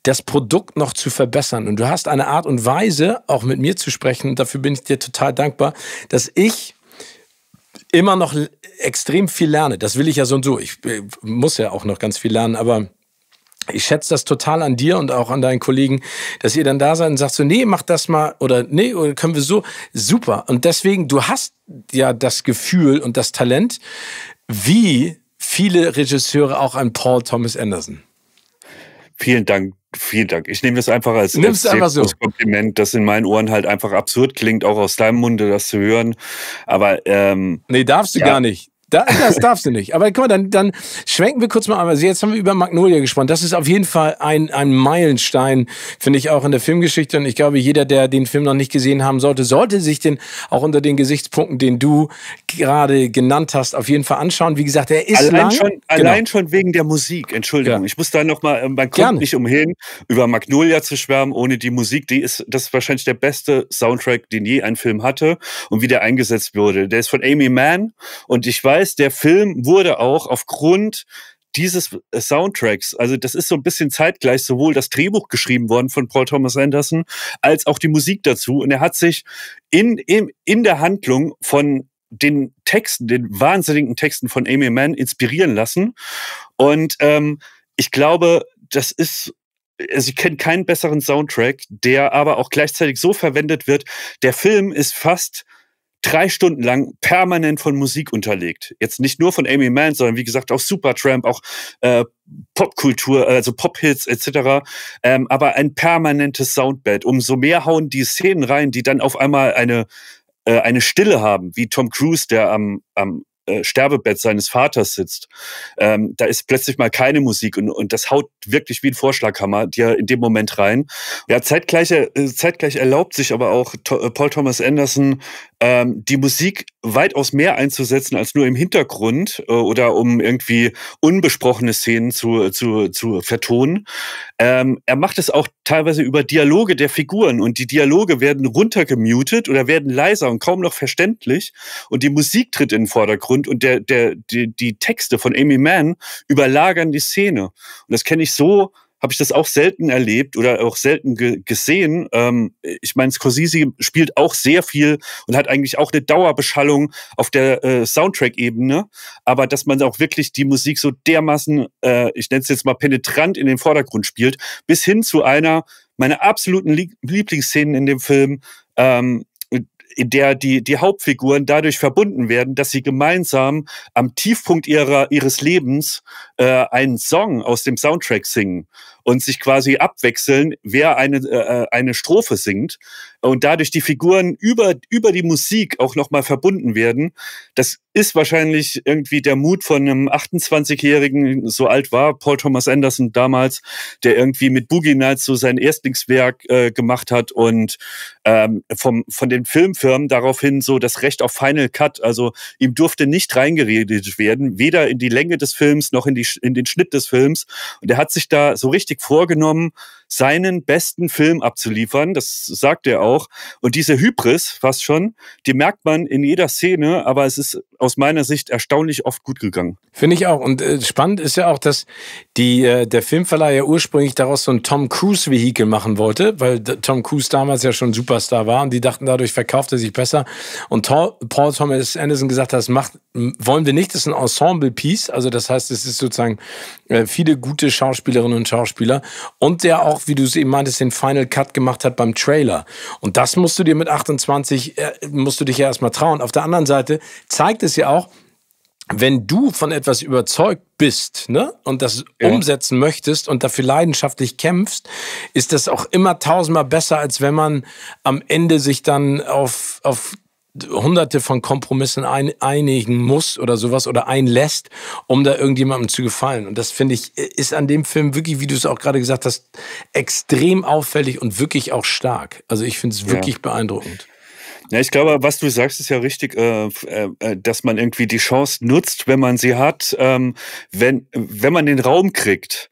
Speaker 1: das Produkt noch zu verbessern. Und du hast eine Art und Weise, auch mit mir zu sprechen, dafür bin ich dir total dankbar, dass ich immer noch extrem viel lerne. Das will ich ja so und so. Ich äh, muss ja auch noch ganz viel lernen, aber ich schätze das total an dir und auch an deinen Kollegen, dass ihr dann da seid und sagt so, nee, mach das mal oder nee, oder können wir so. Super. Und deswegen, du hast ja das Gefühl und das Talent, wie viele Regisseure auch an Paul Thomas Anderson.
Speaker 2: Vielen Dank, vielen Dank. Ich nehme das einfach als, als einfach so. Kompliment, das in meinen Ohren halt einfach absurd klingt, auch aus deinem Munde das zu hören. Aber ähm, nee, darfst du ja. gar nicht. Da, das
Speaker 1: darfst du nicht. Aber guck mal, dann, dann schwenken wir kurz mal an. Also jetzt haben wir über Magnolia gesprochen. Das ist auf jeden Fall ein, ein Meilenstein, finde ich, auch in der Filmgeschichte. Und ich glaube, jeder, der den Film noch nicht gesehen haben sollte, sollte sich den auch unter den Gesichtspunkten, den du gerade genannt hast, auf jeden Fall anschauen. Wie gesagt, er ist allein lang. Schon, genau. Allein
Speaker 2: schon wegen der Musik. Entschuldigung, ja. ich muss da nochmal, äh, man kommt nicht umhin, über Magnolia zu schwärmen, ohne die Musik. Die ist, das ist wahrscheinlich der beste Soundtrack, den je ein Film hatte und wie der eingesetzt wurde. Der ist von Amy Mann und ich weiß, heißt, der Film wurde auch aufgrund dieses Soundtracks, also das ist so ein bisschen zeitgleich sowohl das Drehbuch geschrieben worden von Paul Thomas Anderson als auch die Musik dazu. Und er hat sich in, in, in der Handlung von den Texten, den wahnsinnigen Texten von Amy Mann inspirieren lassen. Und ähm, ich glaube, das ist also ich kenne keinen besseren Soundtrack, der aber auch gleichzeitig so verwendet wird. Der Film ist fast drei Stunden lang permanent von Musik unterlegt. Jetzt nicht nur von Amy Mann, sondern wie gesagt auch Supertramp, auch äh, Popkultur, also Pophits etc. Ähm, aber ein permanentes Soundbed. Umso mehr hauen die Szenen rein, die dann auf einmal eine äh, eine Stille haben, wie Tom Cruise, der am, am äh, Sterbebett seines Vaters sitzt. Ähm, da ist plötzlich mal keine Musik und, und das haut wirklich wie ein Vorschlaghammer dir in dem Moment rein. Ja, zeitgleich, äh, zeitgleich erlaubt sich aber auch to äh, Paul Thomas Anderson ähm, die Musik weitaus mehr einzusetzen als nur im Hintergrund äh, oder um irgendwie unbesprochene Szenen zu, zu, zu vertonen. Ähm, er macht es auch teilweise über Dialoge der Figuren und die Dialoge werden runtergemutet oder werden leiser und kaum noch verständlich und die Musik tritt in den Vordergrund und der, der, die, die Texte von Amy Mann überlagern die Szene. Und das kenne ich so habe ich das auch selten erlebt oder auch selten ge gesehen. Ähm, ich meine, Scorsese spielt auch sehr viel und hat eigentlich auch eine Dauerbeschallung auf der äh, Soundtrack-Ebene, aber dass man auch wirklich die Musik so dermaßen, äh, ich nenne es jetzt mal penetrant in den Vordergrund spielt, bis hin zu einer meiner absoluten Lieblingsszenen in dem Film, ähm, in der die, die Hauptfiguren dadurch verbunden werden, dass sie gemeinsam am Tiefpunkt ihrer, ihres Lebens äh, einen Song aus dem Soundtrack singen und sich quasi abwechseln, wer eine, äh, äh, eine Strophe singt und dadurch die Figuren über, über die Musik auch nochmal verbunden werden. Das ist wahrscheinlich irgendwie der Mut von einem 28-Jährigen, so alt war Paul Thomas Anderson damals, der irgendwie mit Boogie Nights so sein Erstlingswerk äh, gemacht hat und ähm, vom, von den Filmfirmen daraufhin so das Recht auf Final Cut. Also ihm durfte nicht reingeredet werden, weder in die Länge des Films noch in, die, in den Schnitt des Films. Und er hat sich da so richtig richtig vorgenommen, seinen besten Film abzuliefern. Das sagt er auch. Und diese Hybris fast schon, die merkt man in jeder Szene, aber es ist aus meiner Sicht erstaunlich oft gut gegangen. Finde ich auch. Und äh,
Speaker 1: spannend ist ja auch, dass die, äh, der Filmverleih ja ursprünglich daraus so ein Tom Cruise-Vehikel machen wollte, weil Tom Cruise damals ja schon Superstar war und die dachten, dadurch verkauft er sich besser. Und Tom, Paul Thomas Anderson gesagt hat, das macht, wollen wir nicht, das ist ein Ensemble-Piece. Also das heißt, es ist sozusagen äh, viele gute Schauspielerinnen und Schauspieler und der auch wie du es eben meintest, den Final Cut gemacht hat beim Trailer. Und das musst du dir mit 28, äh, musst du dich ja erstmal trauen. Auf der anderen Seite zeigt es ja auch, wenn du von etwas überzeugt bist ne, und das ja. umsetzen möchtest und dafür leidenschaftlich kämpfst, ist das auch immer tausendmal besser, als wenn man am Ende sich dann auf, auf hunderte von Kompromissen ein, einigen muss oder sowas oder einlässt, um da irgendjemandem zu gefallen. Und das finde ich, äh, ist an dem Film wirklich, wie du es auch gerade gesagt hast, extrem auffällig und wirklich auch stark. Also ich finde es wirklich ja.
Speaker 2: beeindruckend. Ja, ich glaube, was du sagst, ist ja richtig, äh, äh, äh, dass man irgendwie die Chance nutzt, wenn man sie hat, ähm, wenn, wenn man den Raum kriegt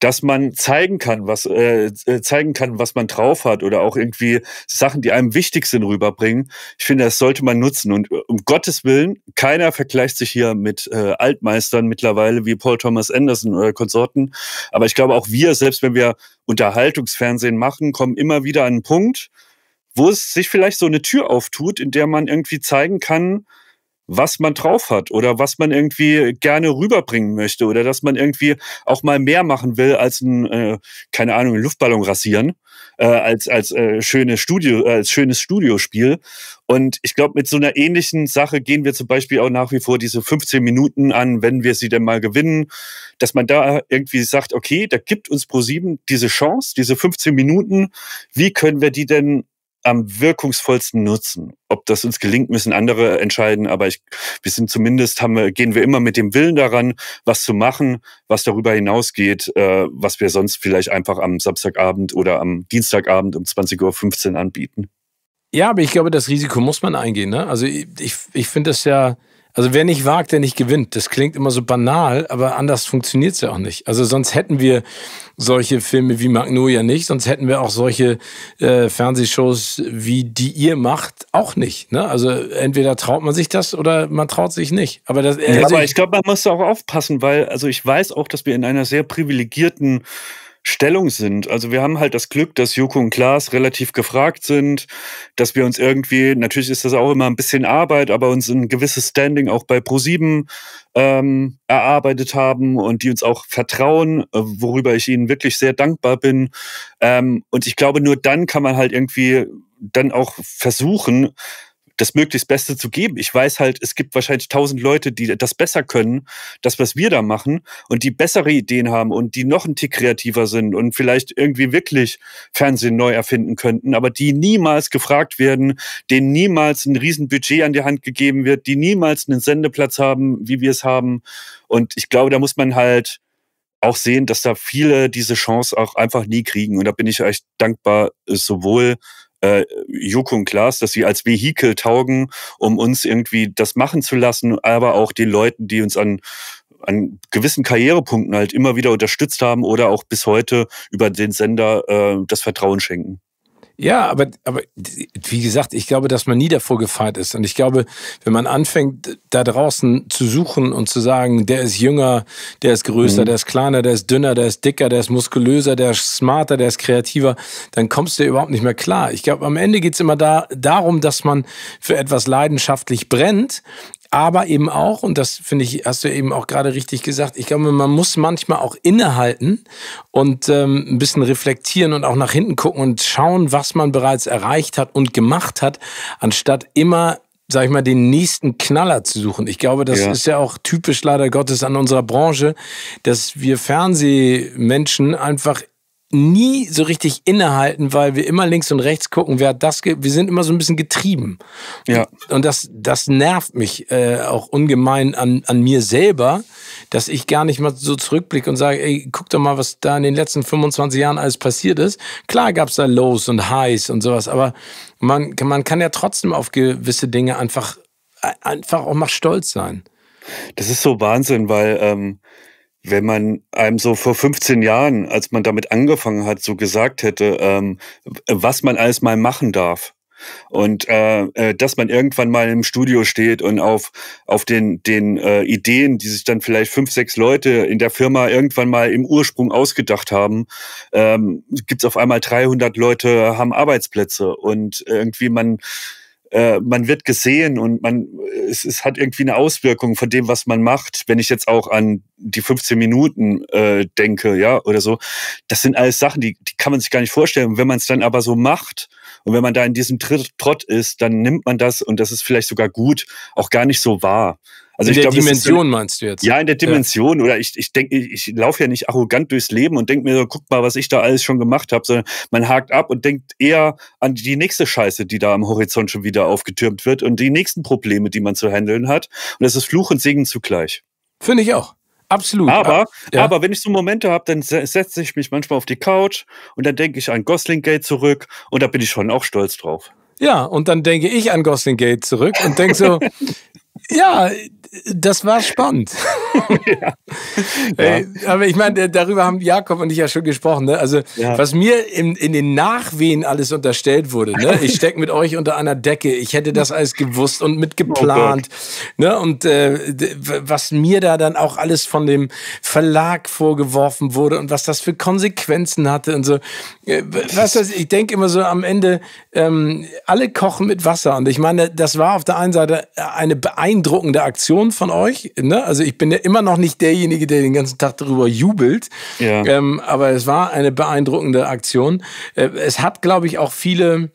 Speaker 2: dass man zeigen kann, was äh, äh, zeigen kann, was man drauf hat oder auch irgendwie Sachen, die einem wichtig sind, rüberbringen. Ich finde, das sollte man nutzen. Und äh, um Gottes Willen, keiner vergleicht sich hier mit äh, Altmeistern mittlerweile wie Paul Thomas Anderson oder Konsorten. Aber ich glaube, auch wir, selbst wenn wir Unterhaltungsfernsehen machen, kommen immer wieder an einen Punkt, wo es sich vielleicht so eine Tür auftut, in der man irgendwie zeigen kann, was man drauf hat oder was man irgendwie gerne rüberbringen möchte oder dass man irgendwie auch mal mehr machen will als ein, äh, keine Ahnung, einen Luftballon rasieren, äh, als, als, äh, schönes Studio, äh, als schönes Studiospiel. Und ich glaube, mit so einer ähnlichen Sache gehen wir zum Beispiel auch nach wie vor diese 15 Minuten an, wenn wir sie denn mal gewinnen, dass man da irgendwie sagt, okay, da gibt uns ProSieben diese Chance, diese 15 Minuten, wie können wir die denn am wirkungsvollsten nutzen. Ob das uns gelingt, müssen andere entscheiden, aber ich, wir sind zumindest, haben gehen wir immer mit dem Willen daran, was zu machen, was darüber hinausgeht, äh, was wir sonst vielleicht einfach am Samstagabend oder am Dienstagabend um 20.15 Uhr anbieten.
Speaker 1: Ja, aber ich glaube, das Risiko muss man eingehen. Ne? Also ich, ich, ich finde das ja, also wer nicht wagt, der nicht gewinnt. Das klingt immer so banal, aber anders funktioniert es ja auch nicht. Also sonst hätten wir solche Filme wie Magnolia nicht, sonst hätten wir auch solche äh, Fernsehshows wie die ihr macht auch nicht. Ne? Also entweder traut man sich das oder man traut sich nicht. Aber, das, äh, ja, also aber ich
Speaker 2: glaube, man muss auch aufpassen, weil also ich weiß auch, dass wir in einer sehr privilegierten Stellung sind. Also wir haben halt das Glück, dass Joko und Klaas relativ gefragt sind, dass wir uns irgendwie, natürlich ist das auch immer ein bisschen Arbeit, aber uns ein gewisses Standing auch bei ProSieben ähm, erarbeitet haben und die uns auch vertrauen, äh, worüber ich ihnen wirklich sehr dankbar bin. Ähm, und ich glaube, nur dann kann man halt irgendwie dann auch versuchen, das möglichst Beste zu geben. Ich weiß halt, es gibt wahrscheinlich tausend Leute, die das besser können, das, was wir da machen, und die bessere Ideen haben und die noch ein Tick kreativer sind und vielleicht irgendwie wirklich Fernsehen neu erfinden könnten, aber die niemals gefragt werden, denen niemals ein Riesenbudget an die Hand gegeben wird, die niemals einen Sendeplatz haben, wie wir es haben. Und ich glaube, da muss man halt auch sehen, dass da viele diese Chance auch einfach nie kriegen. Und da bin ich euch dankbar, sowohl äh, Joko und Klaas, dass sie als Vehikel taugen, um uns irgendwie das machen zu lassen, aber auch den Leuten, die uns an an gewissen Karrierepunkten halt immer wieder unterstützt haben oder auch bis heute über den Sender äh, das Vertrauen schenken.
Speaker 1: Ja, aber, aber wie gesagt, ich glaube, dass man nie davor gefeit ist. Und ich glaube, wenn man anfängt, da draußen zu suchen und zu sagen, der ist jünger, der ist größer, mhm. der ist kleiner, der ist dünner, der ist dicker, der ist muskulöser, der ist smarter, der ist kreativer, dann kommst du überhaupt nicht mehr klar. Ich glaube, am Ende geht's immer da, darum, dass man für etwas leidenschaftlich brennt aber eben auch, und das finde ich, hast du eben auch gerade richtig gesagt, ich glaube, man muss manchmal auch innehalten und ähm, ein bisschen reflektieren und auch nach hinten gucken und schauen, was man bereits erreicht hat und gemacht hat, anstatt immer sag ich mal, den nächsten Knaller zu suchen. Ich glaube, das ja. ist ja auch typisch leider Gottes an unserer Branche, dass wir Fernsehmenschen einfach nie so richtig innehalten, weil wir immer links und rechts gucken, wer hat das, wir sind immer so ein bisschen getrieben. Ja. Und das, das nervt mich äh, auch ungemein an, an mir selber, dass ich gar nicht mal so zurückblicke und sage, ey, guck doch mal, was da in den letzten 25 Jahren alles passiert ist. Klar gab's da Lows und Highs und sowas, aber man, man kann ja trotzdem auf gewisse Dinge einfach,
Speaker 2: äh, einfach auch mal stolz sein. Das ist so Wahnsinn, weil ähm, wenn man einem so vor 15 Jahren, als man damit angefangen hat, so gesagt hätte, ähm, was man alles mal machen darf. Und äh, äh, dass man irgendwann mal im Studio steht und auf, auf den, den äh, Ideen, die sich dann vielleicht fünf, sechs Leute in der Firma irgendwann mal im Ursprung ausgedacht haben, ähm, gibt es auf einmal 300 Leute, haben Arbeitsplätze und irgendwie man äh, man wird gesehen und man, es, es hat irgendwie eine Auswirkung von dem, was man macht. Wenn ich jetzt auch an die 15 Minuten äh, denke, ja, oder so, das sind alles Sachen, die, die kann man sich gar nicht vorstellen. Und wenn man es dann aber so macht und wenn man da in diesem Trott ist, dann nimmt man das und das ist vielleicht sogar gut, auch gar nicht so wahr. Also in der glaub, Dimension so,
Speaker 1: meinst du jetzt? Ja, in der Dimension.
Speaker 2: Ja. Oder ich, ich denke, ich, ich laufe ja nicht arrogant durchs Leben und denke mir so, guck mal, was ich da alles schon gemacht habe, sondern man hakt ab und denkt eher an die nächste Scheiße, die da am Horizont schon wieder aufgetürmt wird und die nächsten Probleme, die man zu handeln hat. Und das ist Fluch und Segen zugleich. Finde ich auch. Absolut. Aber, ja. aber wenn ich so Momente habe, dann setze ich mich manchmal auf die Couch und dann denke ich an Gosling Gate zurück und da bin ich schon auch stolz drauf.
Speaker 1: Ja, und dann denke ich an Gosling Gate zurück und denke so, [LAUGHS] ja, das war spannend. [LAUGHS] ja. [LAUGHS] Ey, aber ich meine, darüber haben Jakob und ich ja schon gesprochen. Ne? Also, ja. was mir in, in, den Nachwehen alles unterstellt wurde, ne? ich stecke mit euch unter einer Decke, ich hätte das alles gewusst und mitgeplant. Oh ne? Und äh, was mir da dann auch alles von dem Verlag vorgeworfen wurde und was das für Konsequenzen hatte und so. Äh, was das, ich denke immer so am Ende, ähm, alle kochen mit Wasser. Und ich meine, das war auf der einen Seite eine beeindruckende Aktion Reaktionen von euch. Ne? Also ich bin ja immer noch nicht derjenige, der den ganzen Tag darüber jubelt. Ja. Ähm, aber es war eine beeindruckende Aktion. Äh, es hat, glaube ich, auch viele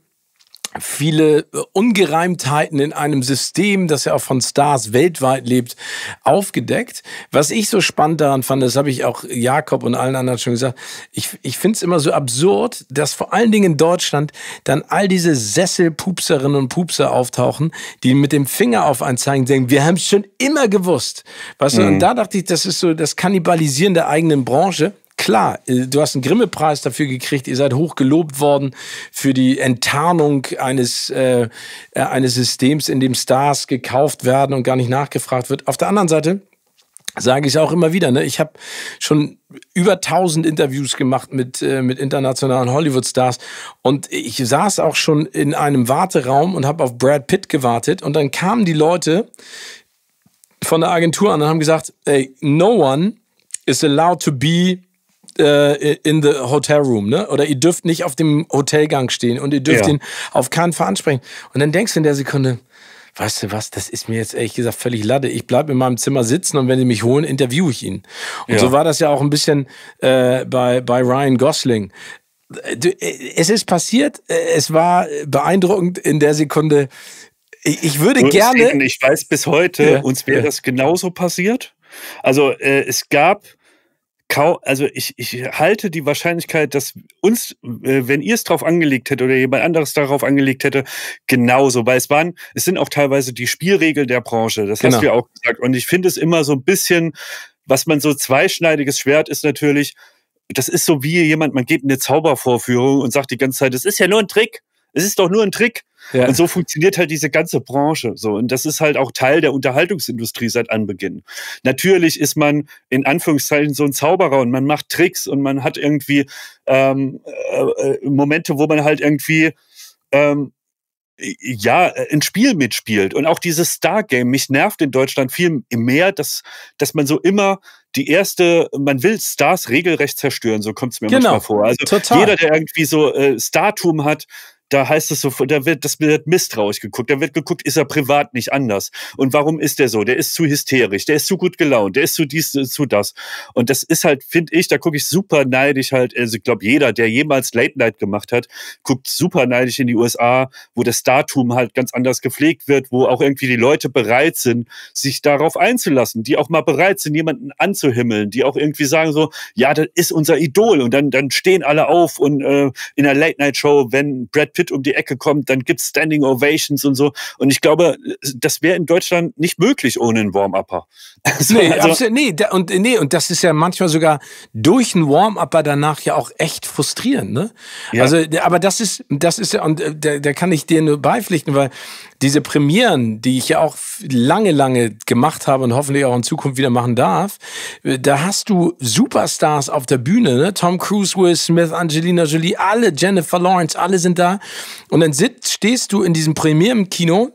Speaker 1: viele äh, Ungereimtheiten in einem System, das ja auch von Stars weltweit lebt, aufgedeckt. Was ich so spannend daran fand, das habe ich auch Jakob und allen anderen schon gesagt, ich, ich finde es immer so absurd, dass vor allen Dingen in Deutschland dann all diese Sesselpupserinnen und Pupser auftauchen, die mit dem Finger auf einen zeigen, denken, wir haben es schon immer gewusst. Weißt mhm. du? Und mhm. da dachte ich, das ist so das Kannibalisieren der eigenen Branche klar, äh, du hast einen Grimme-Preis dafür gekriegt, ihr seid hochgelobt worden für die Enttarnung eines, äh, äh, eines Systems, in dem Stars gekauft werden und gar nicht nachgefragt wird. Auf der anderen Seite sage ich auch immer wieder, ne? ich habe schon über 1000 Interviews gemacht mit, äh, mit internationalen Hollywood-Stars und ich saß auch schon in einem Warteraum und habe auf Brad Pitt gewartet und dann kamen die Leute von der Agentur an und haben gesagt, ey, no one is allowed to be äh, in the hotel room, ne? Oder ihr dürft nicht auf dem Hotelgang stehen und ihr dürft ja. ihn auf keinen Fall ansprechen. Und dann denkst du in der Sekunde, weißt du was, das ist mir jetzt ehrlich gesagt völlig Latte. Ich bleibe in meinem Zimmer sitzen und wenn sie mich holen, interviewe ich ihn. Und ja. so war das ja auch ein bisschen äh, bei, bei Ryan Gosling. Äh, es ist passiert, äh, es war beeindruckend in der Sekunde. Ich würde Nur gerne. Deswegen, ich
Speaker 2: weiß bis heute, ja. uns wäre ja. das genauso passiert. Also äh, es gab also ich, ich halte die Wahrscheinlichkeit, dass uns, äh, wenn ihr es drauf angelegt hättet oder jemand anderes darauf angelegt hätte, genauso. Weil es waren, es sind auch teilweise die Spielregeln der Branche. Das genau. hast du ja auch gesagt. Und ich finde es immer so ein bisschen, was man so zweischneidiges Schwert ist natürlich, das ist so wie jemand, man geht eine Zaubervorführung und sagt die ganze Zeit, es ist ja nur ein Trick. Es ist doch nur ein Trick. Ja. Und so funktioniert halt diese ganze Branche so. Und das ist halt auch Teil der Unterhaltungsindustrie seit Anbeginn. Natürlich ist man in Anführungszeichen so ein Zauberer und man macht Tricks und man hat irgendwie ähm, äh, äh Momente, wo man halt irgendwie ähm, ja, ein Spiel mitspielt. Und auch dieses Stargame, mich nervt in Deutschland viel mehr, dass, dass man so immer die erste, man will Stars regelrecht zerstören, so kommt es mir genau, manchmal vor. Also total. jeder, der irgendwie so äh, Startum hat, da heißt es so, da wird, das wird misstrauisch geguckt, da wird geguckt, ist er privat nicht anders? Und warum ist der so? Der ist zu hysterisch, der ist zu gut gelaunt, der ist zu dies, zu das. Und das ist halt, finde ich, da gucke ich super neidisch halt, also ich glaube, jeder, der jemals Late Night gemacht hat, guckt super neidisch in die USA, wo das Datum halt ganz anders gepflegt wird, wo auch irgendwie die Leute bereit sind, sich darauf einzulassen, die auch mal bereit sind, jemanden anzuhimmeln, die auch irgendwie sagen so, ja, das ist unser Idol und dann, dann stehen alle auf und äh, in der Late Night Show, wenn Brad Pitt Pitt um die Ecke kommt, dann gibt's Standing Ovations und so. Und ich glaube, das wäre in Deutschland nicht möglich ohne einen Warm-Upper. Also, [LAUGHS] nee, also, nee, da,
Speaker 1: und, nee, und das ist ja manchmal sogar durch einen Warm-Upper danach ja auch echt frustrierend. Ne? Ja. Also, aber das ist, das ist ja, und äh, da, da kann ich dir nur beipflichten, weil diese Premieren, die ich ja auch lange, lange gemacht habe und hoffentlich auch in Zukunft wieder machen darf, äh, da hast du Superstars auf der Bühne, ne? Tom Cruise, Will Smith, Angelina Jolie, alle, Jennifer Lawrence, alle sind da. Und dann sitzt, stehst du in diesem Premium-Kino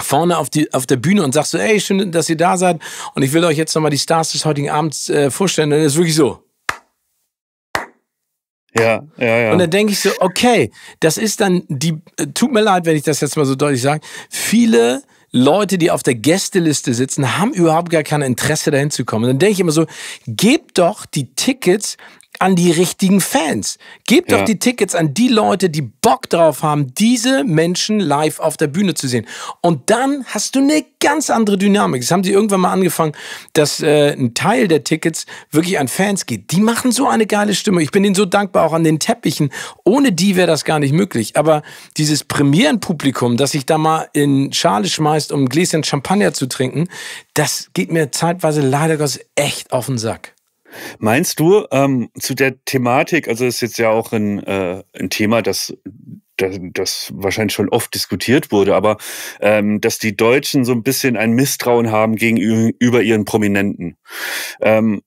Speaker 1: vorne auf, die, auf der Bühne und sagst so, ey, schön, dass ihr da seid und ich will euch jetzt nochmal die Stars des heutigen Abends äh, vorstellen. Und dann ist wirklich so. Ja, ja, ja. Und dann denke ich so, okay, das ist dann die, äh, tut mir leid, wenn ich das jetzt mal so deutlich sage, viele Leute, die auf der Gästeliste sitzen, haben überhaupt gar kein Interesse, dahin zu kommen. Und dann denke ich immer so, gebt doch die Tickets an die richtigen Fans. Gebt ja. doch die Tickets an die Leute, die Bock drauf haben, diese Menschen live auf der Bühne zu sehen. Und dann hast du eine ganz andere Dynamik. Das haben sie irgendwann mal angefangen, dass äh, ein Teil der Tickets wirklich an Fans geht. Die machen so eine geile Stimme. Ich bin ihnen so dankbar, auch an den Teppichen. Ohne die wäre das gar nicht möglich. Aber dieses Premierenpublikum, das sich da mal in Schale schmeißt, um ein Gläschen Champagner zu trinken, das geht mir zeitweise leider Gottes echt auf den Sack.
Speaker 2: Meinst du ähm, zu der Thematik, also das ist jetzt ja auch ein, äh, ein Thema, das, das, das, wahrscheinlich schon oft diskutiert wurde, aber ähm, dass die Deutschen so ein bisschen ein Misstrauen haben gegenüber ihren Prominenten. Ähm,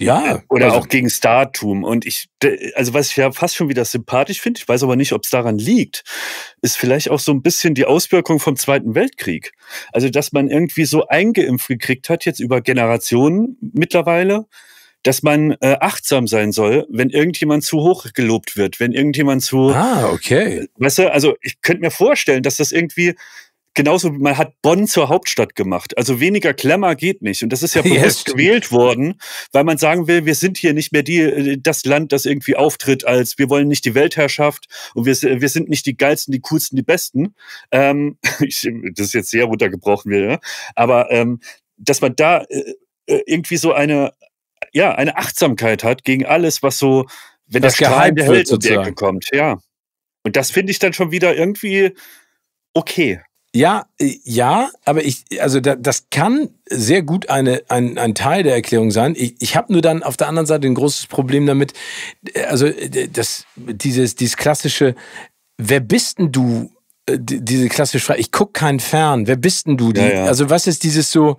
Speaker 2: ja. Oder also, auch gegen Startum. Und ich, also was ich ja fast schon wieder sympathisch finde, ich weiß aber nicht, ob es daran liegt, ist vielleicht auch so ein bisschen die Auswirkung vom Zweiten Weltkrieg. Also, dass man irgendwie so eingeimpft gekriegt hat, jetzt über Generationen mittlerweile, dass man äh, achtsam sein soll, wenn irgendjemand zu hoch gelobt wird, wenn irgendjemand zu. Ah, okay. Weißt du, also ich könnte mir vorstellen, dass das irgendwie genauso, man hat Bonn zur Hauptstadt gemacht. Also weniger Klemmer geht nicht. Und das ist ja [LAUGHS] bewusst yes. gewählt worden, weil man sagen will, wir sind hier nicht mehr die, äh, das Land, das irgendwie auftritt als, wir wollen nicht die Weltherrschaft und wir, wir sind nicht die geilsten, die coolsten, die besten. Ähm, [LAUGHS] ich, das ist jetzt sehr runtergebrochen ja. Ne? Aber ähm, dass man da äh, äh irgendwie so eine, ja, eine Achtsamkeit hat gegen alles, was so, wenn das der strahlende Held um kommt. Ja. Und das finde ich dann schon wieder irgendwie okay. Ja, äh, ja,
Speaker 1: aber ich, also da, das kann sehr gut eine, ein, ein Teil der Erklärung sein. Ich, ich habe nur dann auf der anderen Seite ein großes Problem damit, äh, also äh, das, dieses, dieses klassische, wer bist denn du? Diese klassische Frage, ich gucke keinen Fern, wer bist denn du? Die, ja, ja. Also was ist dieses so,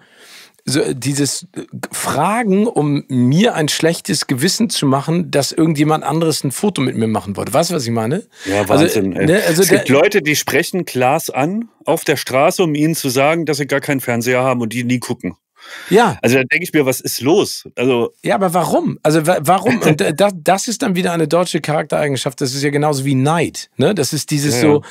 Speaker 1: so dieses äh, Fragen, um mir ein schlechtes Gewissen zu machen, dass irgendjemand anderes ein Foto mit mir machen wollte. Weißt du, was ich meine?
Speaker 2: Ja, also, Wahnsinn. Also, ne, also es gibt Leute, die sprechen Klaas an auf der Straße, um ihnen zu sagen, dass sie gar keinen Fernseher haben und die nie gucken. Ja. Also da denke ich mir, was ist los? Also ja, aber warum? Also wa warum? [LAUGHS] Und äh, das, das ist dann wieder eine deutsche
Speaker 1: Charaktereigenschaft. Das ist ja genauso wie Neid. Ne? Das ist dieses ja, so.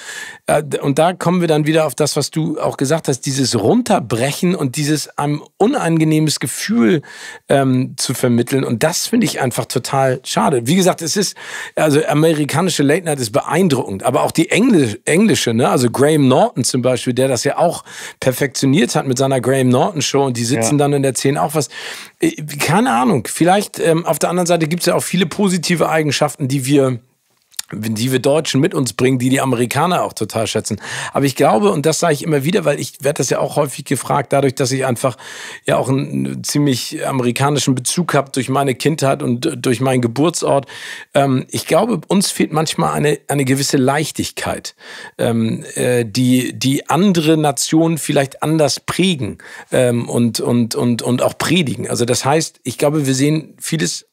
Speaker 1: Äh, und da kommen wir dann wieder auf das, was du auch gesagt hast: dieses Runterbrechen und dieses einem unangenehmes Gefühl ähm, zu vermitteln. Und das finde ich einfach total schade. Wie gesagt, es ist also amerikanische Late Night ist beeindruckend, aber auch die Engl englische, ne? Also Graham Norton zum Beispiel, der das ja auch perfektioniert hat mit seiner Graham Norton Show und die sitzt sitzen dann in der 10 auch was. Äh, keine Ahnung. Vielleicht ähm, auf der anderen Seite gibt es ja auch viele positive Eigenschaften, die wir die wir Deutschen mit uns bringen, die die Amerikaner auch total schätzen. Aber ich glaube, und das sage ich immer wieder, weil ich werde das ja auch häufig gefragt, dadurch, dass ich einfach ja auch einen ziemlich amerikanischen Bezug habe durch meine Kindheit und äh, durch meinen Geburtsort. Ähm, ich glaube, uns fehlt manchmal eine, eine gewisse Leichtigkeit, ähm, äh, die, die andere Nationen vielleicht anders prägen ähm, und, und, und, und auch predigen. Also das heißt, ich glaube, wir sehen vieles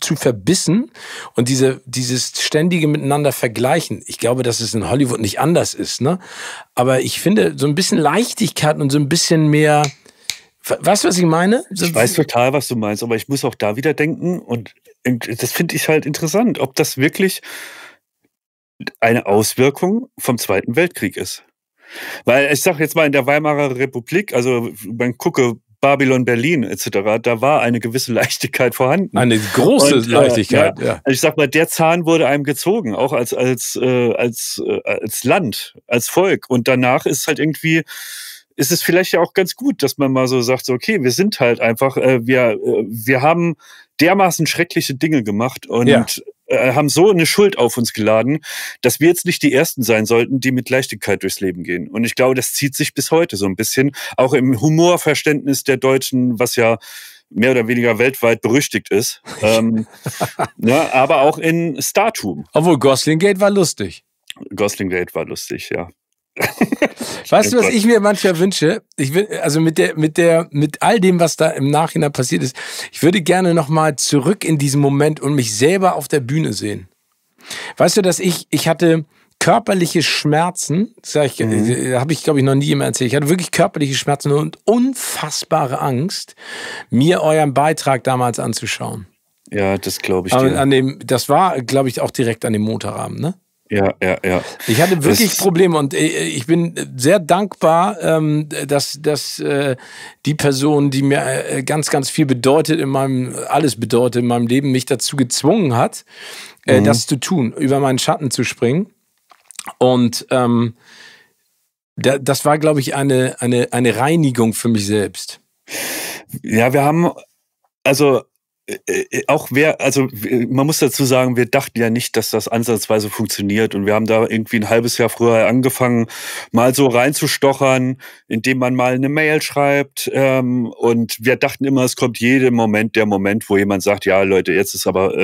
Speaker 1: zu verbissen und diese, dieses ständige Miteinander vergleichen. Ich glaube, dass es in Hollywood nicht anders ist, ne? Aber ich finde, so ein bisschen Leichtigkeit
Speaker 2: und so ein bisschen mehr, weißt du, was ich meine? So ich weiß total, was du meinst, aber ich muss auch da wieder denken und das finde ich halt interessant, ob das wirklich eine Auswirkung vom Zweiten Weltkrieg ist. Weil ich sage jetzt mal in der Weimarer Republik, also man gucke Babylon Berlin etc., da war eine gewisse [LAUGHS] Leichtigkeit vorhanden. Eine große und, äh, Leichtigkeit, äh, ja. ja. Also ich sag mal, der Zahn wurde einem gezogen, auch als, als, äh, als, äh, als Land, als Volk. Und danach ist halt irgendwie, ist es vielleicht ja auch ganz gut, dass man mal so sagt, so, okay, wir sind halt einfach, äh, wir, äh, wir haben dermaßen schreckliche Dinge gemacht und ja äh, haben so eine Schuld auf uns geladen, dass wir jetzt nicht die Ersten sein sollten, die mit Leichtigkeit durchs Leben gehen. Und ich glaube, das zieht sich bis heute so ein bisschen, auch im Humorverständnis der Deutschen, was ja mehr oder weniger weltweit berüchtigt ist. [LAUGHS] Ähm, ja, ne, aber auch in Startum. Obwohl Goslingate war lustig. Goslingate war lustig, ja. [LAUGHS]
Speaker 1: Weißt du, oh was ich mir manchmal wünsche? Ich will, also mit der, mit der, mit all dem, was da im Nachhinein passiert ist, ich würde gerne nochmal zurück in diesen Moment und mich selber auf der Bühne sehen. Weißt du, dass ich, ich hatte, körperliche Schmerzen, sag ich, mhm. Äh, habe ich glaube ich noch nie jemand erzählt. Ich hatte wirklich körperliche Schmerzen und unfassbare Angst, mir euren Beitrag damals anzuschauen.
Speaker 2: Ja, das glaube ich. Dir. An, an
Speaker 1: dem, das war, glaube ich, auch direkt an dem Montagabend, ne?
Speaker 2: Ja, ja, ja. Ich hatte wirklich das Probleme
Speaker 1: und äh, ich bin sehr dankbar, ähm, dass, dass äh, die Person, die mir äh, ganz, ganz viel bedeutet in meinem, alles bedeutet in meinem Leben, mich dazu gezwungen hat, mhm. das zu tun, über meinen Schatten zu springen. Und ähm, das war, glaube ich, eine, eine,
Speaker 2: eine Reinigung für mich selbst. Ja, wir haben also äh, äh, äh, auch wer, also man muss dazu sagen, wir dachten ja nicht, dass das ansatzweise funktioniert und wir haben da irgendwie ein halbes Jahr früher angefangen, mal so reinzustochern, indem man mal eine Mail schreibt ähm, und wir dachten immer, es kommt jeden Moment der Moment, wo jemand sagt, ja Leute, jetzt ist aber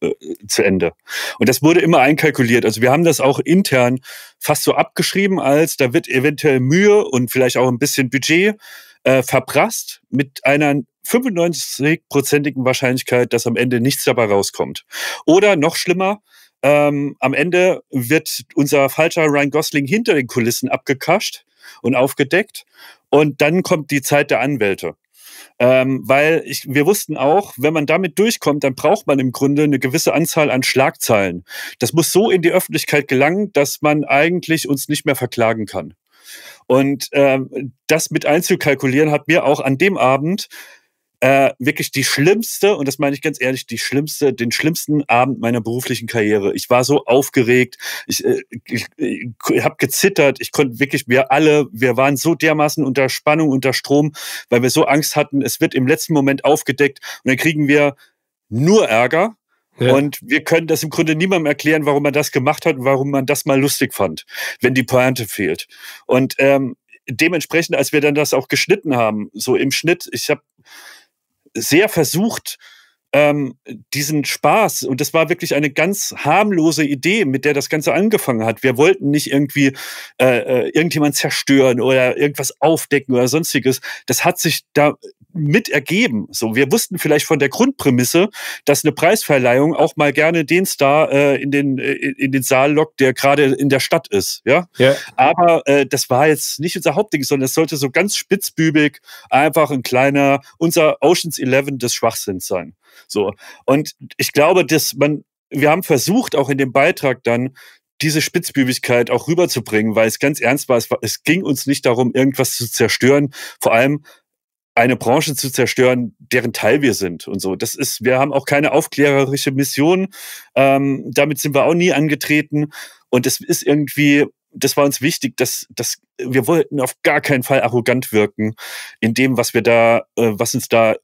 Speaker 2: äh, äh, zu Ende. Und das wurde immer einkalkuliert. Also wir haben das auch intern fast so abgeschrieben, als da wird eventuell Mühe und vielleicht auch ein bisschen Budget äh, verprasst mit einer 95-prozentigen Wahrscheinlichkeit, dass am Ende nichts dabei rauskommt. Oder noch schlimmer, ähm, am Ende wird unser falscher Ryan Gosling hinter den Kulissen abgekascht und aufgedeckt. Und dann kommt die Zeit der Anwälte. Ähm, weil ich, wir wussten auch, wenn man damit durchkommt, dann braucht man im Grunde eine gewisse Anzahl an Schlagzeilen. Das muss so in die Öffentlichkeit gelangen, dass man eigentlich uns nicht mehr verklagen kann. Und ähm, das mit einzukalkulieren hat mir auch an dem Abend äh, wirklich die schlimmste, und das meine ich ganz ehrlich, die schlimmste, den schlimmsten Abend meiner beruflichen Karriere. Ich war so aufgeregt, ich, äh, ich, äh, ich habe gezittert, ich konnte wirklich, wir alle, wir waren so dermaßen unter Spannung, unter Strom, weil wir so Angst hatten, es wird im letzten Moment aufgedeckt und dann kriegen wir nur Ärger. Ja. Und wir können das im Grunde niemandem erklären, warum man das gemacht hat und warum man das mal lustig fand, wenn die Pointe fehlt. Und ähm, dementsprechend, als wir dann das auch geschnitten haben, so im Schnitt, ich habe sehr versucht, ähm, diesen Spaß. Und das war wirklich eine ganz harmlose Idee, mit der das Ganze angefangen hat. Wir wollten nicht irgendwie äh, äh irgendjemand zerstören oder irgendwas aufdecken oder sonstiges. Das hat sich da mit ergeben. So, wir wussten vielleicht von der Grundprämisse, dass eine Preisverleihung auch mal gerne den Star äh, in den äh, in den Saal lockt, der gerade in der Stadt ist. Ja, ja. aber äh, das war jetzt nicht unser Hauptding, sondern es sollte so ganz spitzbübig einfach ein kleiner unser Ocean's Eleven des Schwachsinns sein. So und ich glaube, dass man wir haben versucht auch in dem Beitrag dann diese Spitzbübigkeit auch rüberzubringen, weil es ganz ernst war, es, war, es ging uns nicht darum, irgendwas zu zerstören. Vor allem eine Branche zu zerstören, deren Teil wir sind und so. Das ist, wir haben auch keine aufklärerische Mission. Ähm, damit sind wir auch nie angetreten. Und es ist irgendwie, das war uns wichtig, dass, dass wir wollten auf gar keinen Fall arrogant wirken in dem, was wir da, äh, was uns da